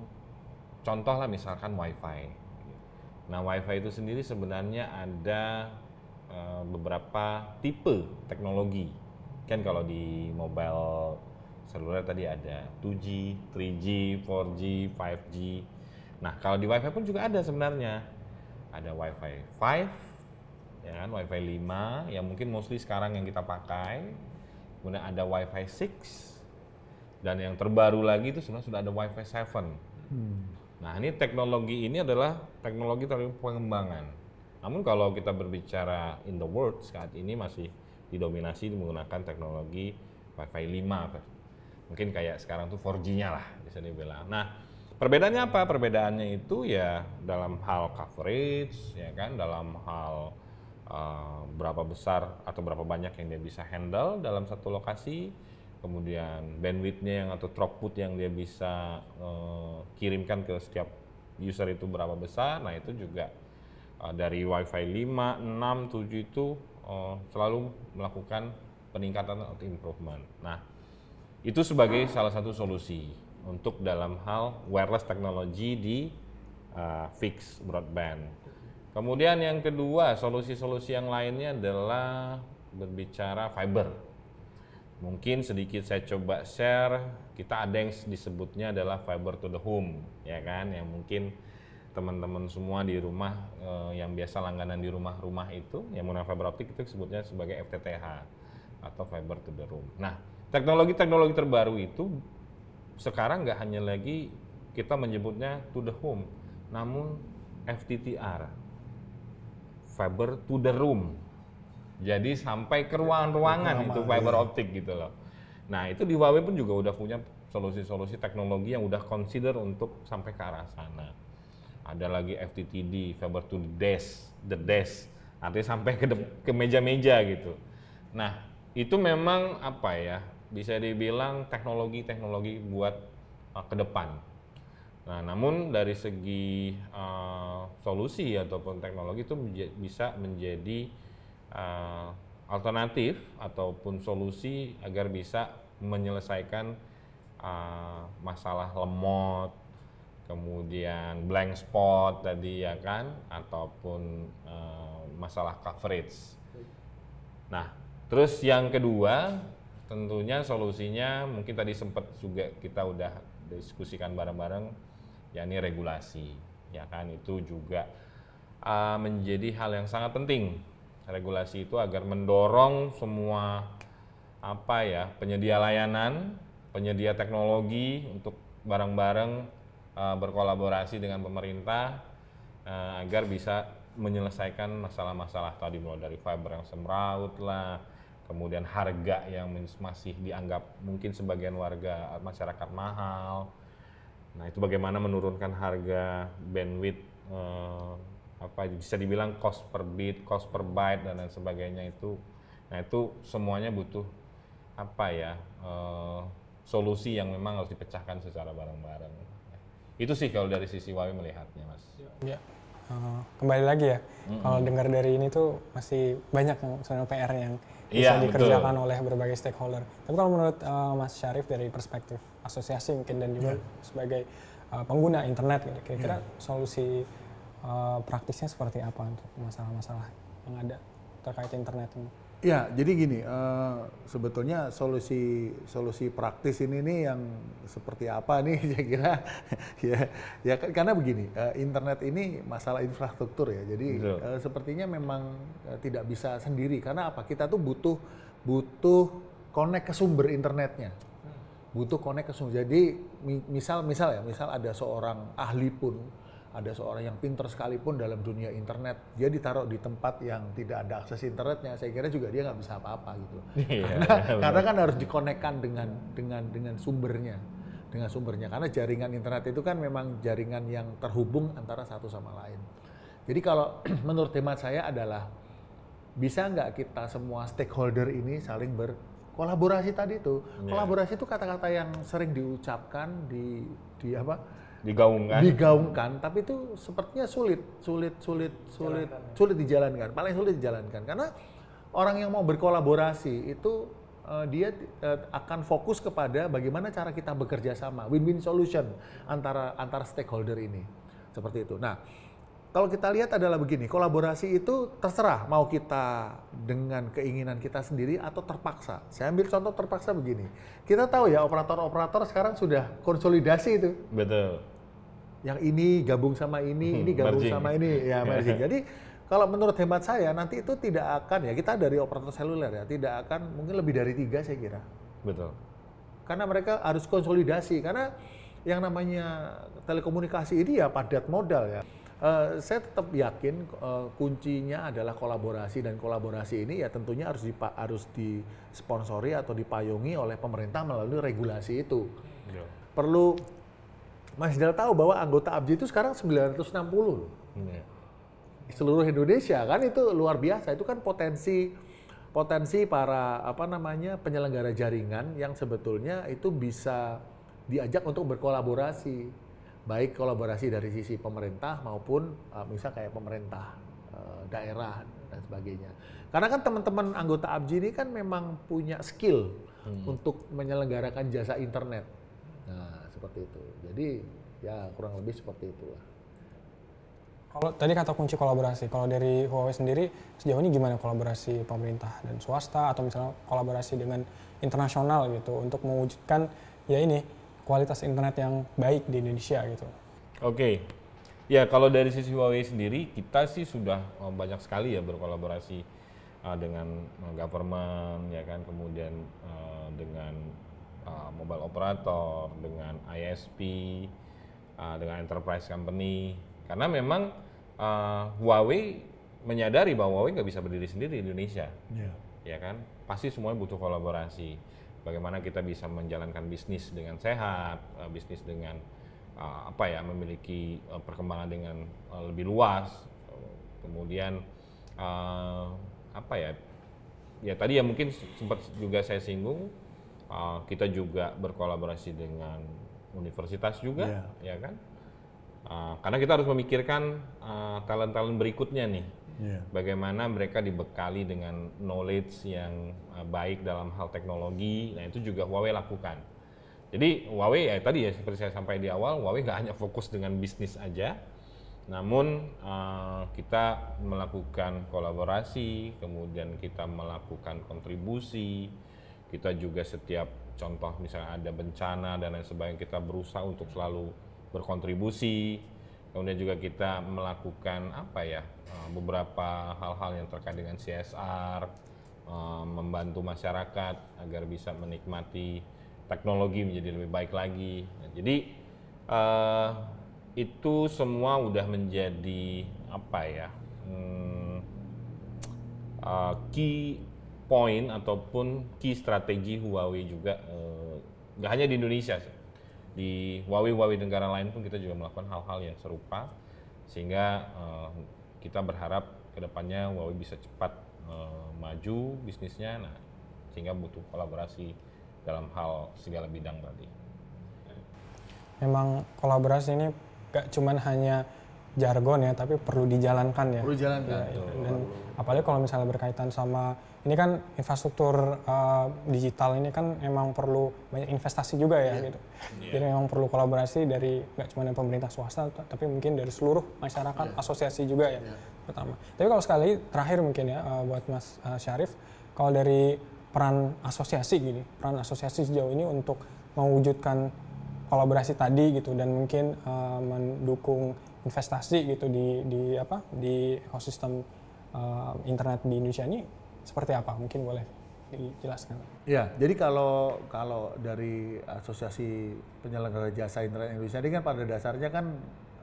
contoh lah misalkan WiFi. Nah, WiFi itu sendiri sebenarnya ada uh, beberapa tipe teknologi. Kan kalau di mobile seluler tadi ada 2G, 3G, 4G, 5G. Nah, kalau di WiFi pun juga ada sebenarnya. Ada WiFi 5, ya kan, WiFi 5 yang mungkin mostly sekarang yang kita pakai. Kemudian ada WiFi 6 dan yang terbaru lagi itu sebenarnya sudah ada WiFi 7. Hmm. Nah, ini teknologi ini adalah teknologi dari pengembangan. Namun kalau kita berbicara in the world saat ini masih didominasi menggunakan teknologi WiFi 5. Mungkin kayak sekarang tuh 4G-nya lah bisa dibilang. Nah, Perbedaannya apa? Perbedaannya itu ya dalam hal coverage, ya kan, dalam hal uh, berapa besar atau berapa banyak yang dia bisa handle dalam satu lokasi, kemudian bandwidthnya yang atau throughput yang dia bisa uh, kirimkan ke setiap user itu berapa besar. Nah itu juga uh, dari WiFi 5, 6, 7 itu uh, selalu melakukan peningkatan atau improvement. Nah itu sebagai salah satu solusi untuk dalam hal wireless technology di uh, fixed broadband. Kemudian yang kedua, solusi-solusi yang lainnya adalah berbicara fiber. Mungkin sedikit saya coba share, kita ada yang disebutnya adalah fiber to the home, ya kan? Yang mungkin teman-teman semua di rumah eh, yang biasa langganan di rumah-rumah itu yang menggunakan fiber optik itu disebutnya sebagai FTTH atau fiber to the room. Nah, teknologi-teknologi terbaru itu sekarang nggak hanya lagi kita menyebutnya to the home, namun FTTR, fiber to the room. Jadi sampai ke ruangan-ruangan itu fiber ya. optik gitu loh. Nah itu di Huawei pun juga udah punya solusi-solusi teknologi yang udah consider untuk sampai ke arah sana. Ada lagi FTTD, fiber to the desk, the desk, artinya sampai ke meja-meja gitu. Nah itu memang apa ya bisa dibilang teknologi-teknologi buat uh, ke depan. Nah, namun dari segi uh, solusi ataupun teknologi itu menja bisa menjadi uh, alternatif ataupun solusi agar bisa menyelesaikan uh, masalah lemot, kemudian blank spot tadi ya kan, ataupun uh, masalah coverage. Nah, terus yang kedua tentunya solusinya mungkin tadi sempat juga kita udah diskusikan bareng-bareng yakni regulasi ya kan itu juga uh, menjadi hal yang sangat penting regulasi itu agar mendorong semua apa ya penyedia layanan penyedia teknologi untuk bareng-bareng uh, berkolaborasi dengan pemerintah uh, agar bisa menyelesaikan masalah-masalah tadi mulai dari fiber yang semraut lah kemudian harga yang masih dianggap mungkin sebagian warga eh, masyarakat mahal. Nah, itu bagaimana menurunkan harga bandwidth eh, apa bisa dibilang cost per bit, cost per byte dan lain sebagainya itu. Nah, itu semuanya butuh apa ya? Eh, solusi yang memang harus dipecahkan secara bareng-bareng. Itu sih kalau dari sisi Wawi melihatnya, Mas. Ya kembali lagi ya mm-hmm. kalau dengar dari ini tuh masih banyak soal PR yang bisa yeah, iya, dikerjakan betul. oleh berbagai stakeholder. Tapi kalau menurut uh, Mas Syarif dari perspektif asosiasi mungkin dan juga yeah. sebagai uh, pengguna internet gitu, kira-kira yeah. solusi uh, praktisnya seperti apa untuk masalah-masalah yang ada terkait internet ini? Ya, jadi gini, uh, sebetulnya solusi solusi praktis ini nih yang seperti apa nih <laughs> saya kira ya ya karena begini, uh, internet ini masalah infrastruktur ya. Jadi uh, sepertinya memang uh, tidak bisa sendiri karena apa? Kita tuh butuh butuh connect ke sumber internetnya. Butuh connect ke sumber. Jadi misal misal ya, misal ada seorang ahli pun ada seorang yang pinter sekalipun dalam dunia internet, dia ditaruh di tempat yang tidak ada akses internetnya, saya kira juga dia nggak bisa apa-apa gitu. <laughs> Yeah, karena, yeah, iya, karena kan harus dikonekkan dengan dengan dengan sumbernya, dengan sumbernya. Karena jaringan internet itu kan memang jaringan yang terhubung antara satu sama lain. Jadi kalau <clears throat> menurut hemat saya adalah bisa nggak kita semua stakeholder ini saling berkolaborasi tadi itu iya. kolaborasi itu kata-kata yang sering diucapkan di di apa digaungkan digaungkan tapi itu sepertinya sulit sulit sulit sulit Jalankan. sulit dijalankan paling sulit dijalankan karena orang yang mau berkolaborasi itu uh, dia uh, akan fokus kepada bagaimana cara kita bekerja sama win-win solution antara antar stakeholder ini seperti itu nah kalau kita lihat adalah begini, kolaborasi itu terserah mau kita dengan keinginan kita sendiri atau terpaksa. Saya ambil contoh terpaksa begini. Kita tahu ya operator-operator sekarang sudah konsolidasi itu. Betul yang ini gabung sama ini, hmm, ini gabung merging. sama ini, ya, <laughs> ya merging. Jadi kalau menurut hemat saya nanti itu tidak akan ya kita dari operator seluler ya tidak akan mungkin lebih dari tiga saya kira. Betul. Karena mereka harus konsolidasi karena yang namanya telekomunikasi ini ya padat modal ya. Uh, saya tetap yakin uh, kuncinya adalah kolaborasi dan kolaborasi ini ya tentunya harus dipa harus disponsori atau dipayungi oleh pemerintah melalui regulasi itu. Yeah. Perlu Mas Dal tahu bahwa anggota ABJ itu sekarang 960 loh. Hmm. Seluruh Indonesia kan itu luar biasa. Itu kan potensi potensi para apa namanya penyelenggara jaringan yang sebetulnya itu bisa diajak untuk berkolaborasi baik kolaborasi dari sisi pemerintah maupun uh, misal kayak pemerintah uh, daerah dan sebagainya. Karena kan teman-teman anggota Abji ini kan memang punya skill hmm. untuk menyelenggarakan jasa internet. Nah, seperti itu. Jadi ya kurang lebih seperti itulah. Kalau tadi kata kunci kolaborasi, kalau dari Huawei sendiri sejauh ini gimana kolaborasi pemerintah dan swasta atau misalnya kolaborasi dengan internasional gitu untuk mewujudkan ya ini kualitas internet yang baik di Indonesia gitu. Oke. Okay. Ya, kalau dari sisi Huawei sendiri kita sih sudah eh, banyak sekali ya berkolaborasi uh, dengan eh, government ya kan kemudian uh, dengan Uh, mobile operator, dengan ISP, uh, dengan enterprise company. Karena memang uh, Huawei menyadari bahwa Huawei nggak bisa berdiri sendiri di Indonesia, yeah. ya kan? Pasti semuanya butuh kolaborasi. Bagaimana kita bisa menjalankan bisnis dengan sehat, uh, bisnis dengan uh, apa ya, memiliki uh, perkembangan dengan uh, lebih luas, kemudian uh, apa ya? Ya tadi ya mungkin sempat juga saya singgung Uh, kita juga berkolaborasi dengan universitas juga, yeah. ya kan? Uh, karena kita harus memikirkan eh, talent-talent uh, berikutnya nih. Yeah. Bagaimana mereka dibekali dengan knowledge yang uh, baik dalam hal teknologi. Nah, itu juga Huawei lakukan. Jadi Huawei ya tadi ya seperti saya sampai di awal, Huawei nggak hanya fokus dengan bisnis aja, namun uh, kita melakukan kolaborasi, kemudian kita melakukan kontribusi, kita juga setiap contoh misalnya ada bencana dan lain sebagainya kita berusaha untuk selalu berkontribusi. Kemudian juga kita melakukan apa ya eh, beberapa hal-hal yang terkait dengan CSR, eh, membantu masyarakat agar bisa menikmati teknologi menjadi lebih baik lagi. Nah, jadi uh, itu semua udah menjadi apa ya hmm, uh, key poin ataupun key strategi Huawei juga eh, nggak uh, hanya di Indonesia sih. Di Huawei-Huawei negara lain pun kita juga melakukan hal-hal yang serupa sehingga uh, kita berharap kedepannya Huawei bisa cepat uh, maju bisnisnya nah sehingga butuh kolaborasi dalam hal segala bidang tadi. Memang kolaborasi ini gak cuman hanya jargon ya tapi perlu dijalankan ya. Perlu dijalankan. Ya, dan apalagi kalau misalnya berkaitan sama ini kan infrastruktur uh, digital ini kan emang perlu banyak investasi juga ya yeah. gitu. Yeah. Jadi memang perlu kolaborasi dari nggak cuma dari pemerintah swasta tapi mungkin dari seluruh masyarakat yeah. asosiasi juga ya yeah. pertama. Tapi kalau sekali terakhir mungkin ya uh, buat Mas uh, Syarif kalau dari peran asosiasi gini, peran asosiasi sejauh ini untuk mewujudkan kolaborasi tadi gitu dan mungkin uh, mendukung investasi gitu di di apa di ekosistem uh, internet di Indonesia ini seperti apa? Mungkin boleh dijelaskan. Ya, jadi kalau kalau dari Asosiasi Penyelenggara Jasa Internet Indonesia ini kan pada dasarnya kan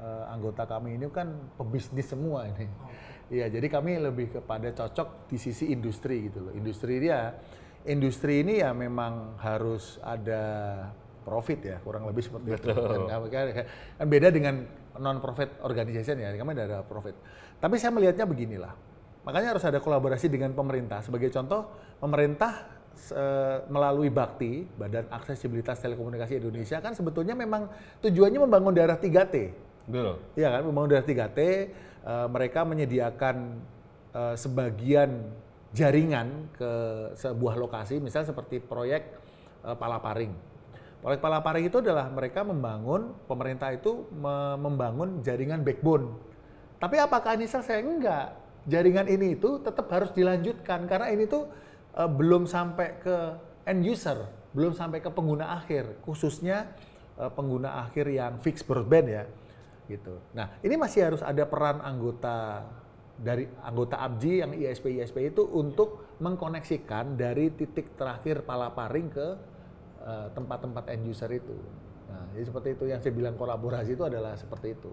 uh, anggota kami ini kan pebisnis semua ini. Oh. Iya, oh. jadi kami lebih kepada cocok di sisi industri gitu loh. Industri dia industri ini ya memang harus ada profit ya, kurang lebih seperti itu. Kan, kan, beda dengan non profit organization ya, kami ada profit. Tapi saya melihatnya beginilah Makanya harus ada kolaborasi dengan pemerintah. Sebagai contoh, pemerintah e, melalui Bakti, Badan Aksesibilitas Telekomunikasi Indonesia kan sebetulnya memang tujuannya membangun daerah 3T. Betul. Iya kan, membangun daerah 3T, e, mereka menyediakan e, sebagian jaringan ke sebuah lokasi, misal seperti proyek e, Palaparing. Proyek Palaparing itu adalah mereka membangun, pemerintah itu me membangun jaringan backbone. Tapi apakah ini selesai? Enggak jaringan ini itu tetap harus dilanjutkan karena ini tuh uh, belum sampai ke end user, belum sampai ke pengguna akhir, khususnya uh, pengguna akhir yang fixed broadband ya. Gitu. Nah, ini masih harus ada peran anggota dari anggota ABJI yang ISP ISP itu untuk mengkoneksikan dari titik terakhir palaparing ke e, tempat-tempat uh, end user itu. Nah, jadi seperti itu yang saya bilang kolaborasi itu adalah seperti itu.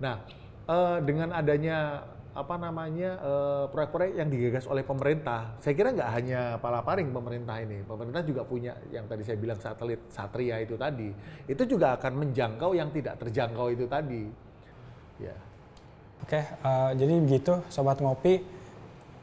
Nah, uh, dengan adanya apa namanya eh, proyek-proyek yang digagas oleh pemerintah. Saya kira nggak hanya palaparing pemerintah ini, pemerintah juga punya yang tadi saya bilang satelit Satria itu tadi. Itu juga akan menjangkau yang tidak terjangkau itu tadi. Ya. Oke, uh, jadi begitu sobat ngopi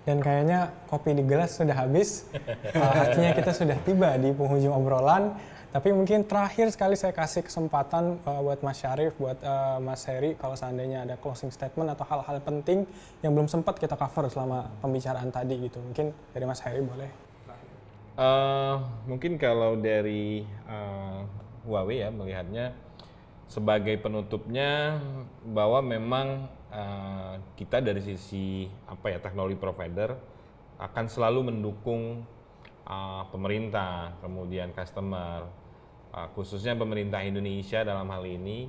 dan kayaknya kopi di gelas sudah habis. uh, <laughs> eh, artinya kita sudah tiba di penghujung obrolan. Tapi mungkin terakhir sekali saya kasih kesempatan uh, buat Mas Syarif, buat uh, Mas Heri, kalau seandainya ada closing statement atau hal-hal penting yang belum sempat kita cover selama pembicaraan tadi gitu. Mungkin dari Mas Heri boleh. Uh, mungkin kalau dari uh, Huawei ya melihatnya sebagai penutupnya bahwa memang uh, kita dari sisi apa ya teknologi provider akan selalu mendukung uh, pemerintah, kemudian customer, Ah, khususnya pemerintah Indonesia dalam hal ini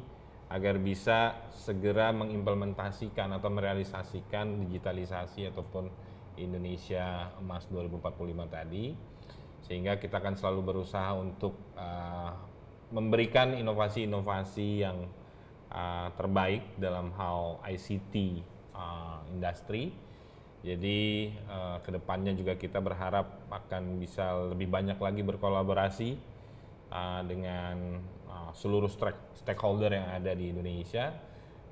agar bisa segera mengimplementasikan atau merealisasikan digitalisasi ataupun Indonesia Emas 2045 tadi sehingga kita akan selalu berusaha untuk uh, memberikan inovasi-inovasi yang uh, terbaik dalam hal ICT uh, industri jadi uh, kedepannya juga kita berharap akan bisa lebih banyak lagi berkolaborasi Uh, dengan uh, seluruh stakeholder yang ada di Indonesia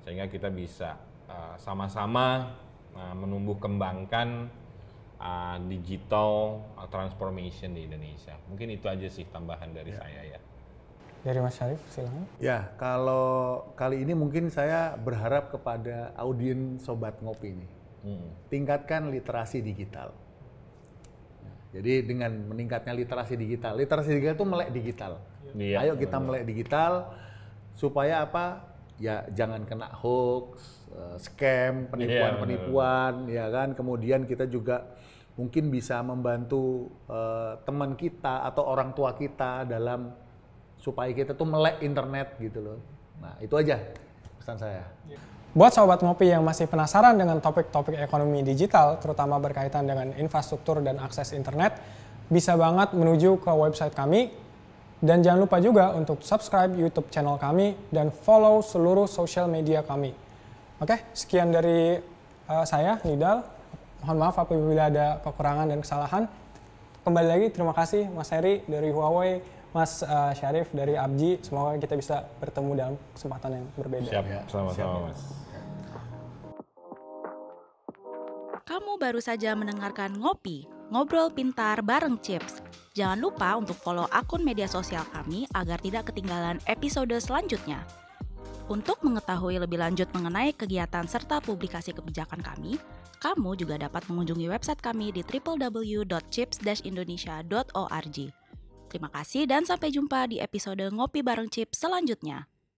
sehingga kita bisa uh, sama-sama uh, uh, menumbuh kembangkan uh, digital uh, transformation di Indonesia. Mungkin itu aja sih tambahan dari ya. saya ya. Dari Mas Syarif, silakan. Ya, kalau kali ini mungkin saya berharap kepada audiens Sobat Ngopi ini. Hmm. Tingkatkan literasi digital jadi dengan meningkatnya literasi digital, literasi digital itu melek digital. Ya, Ayo kita melek digital supaya apa? Ya jangan kena hoax, eh, scam, iya, penipuan-penipuan, ya kan. Kemudian kita juga mungkin bisa membantu uh, teman kita atau orang tua kita dalam supaya kita tuh melek internet gitu loh. Nah itu aja pesan saya. Iya. Buat sobat Mopi yang masih penasaran dengan topik-topik ekonomi digital, terutama berkaitan dengan infrastruktur dan akses internet, bisa banget menuju ke website kami. Dan jangan lupa juga untuk subscribe YouTube channel kami dan follow seluruh social media kami. Oke, sekian dari uh, saya, Nidal. Mohon maaf apabila ada kekurangan dan kesalahan. Kembali lagi, terima kasih Mas Heri dari Huawei Mas uh, Syarif dari Abji. Semoga kita bisa bertemu dalam kesempatan yang berbeda. Siap, ya. sama-sama, Mas. Kamu baru saja mendengarkan Ngopi, Ngobrol Pintar bareng Chips. Jangan lupa untuk follow akun media sosial kami agar tidak ketinggalan episode selanjutnya. Untuk mengetahui lebih lanjut mengenai kegiatan serta publikasi kebijakan kami, kamu juga dapat mengunjungi website kami di www.chips-indonesia.org. Terima kasih dan sampai jumpa di episode Ngopi Bareng Chip selanjutnya.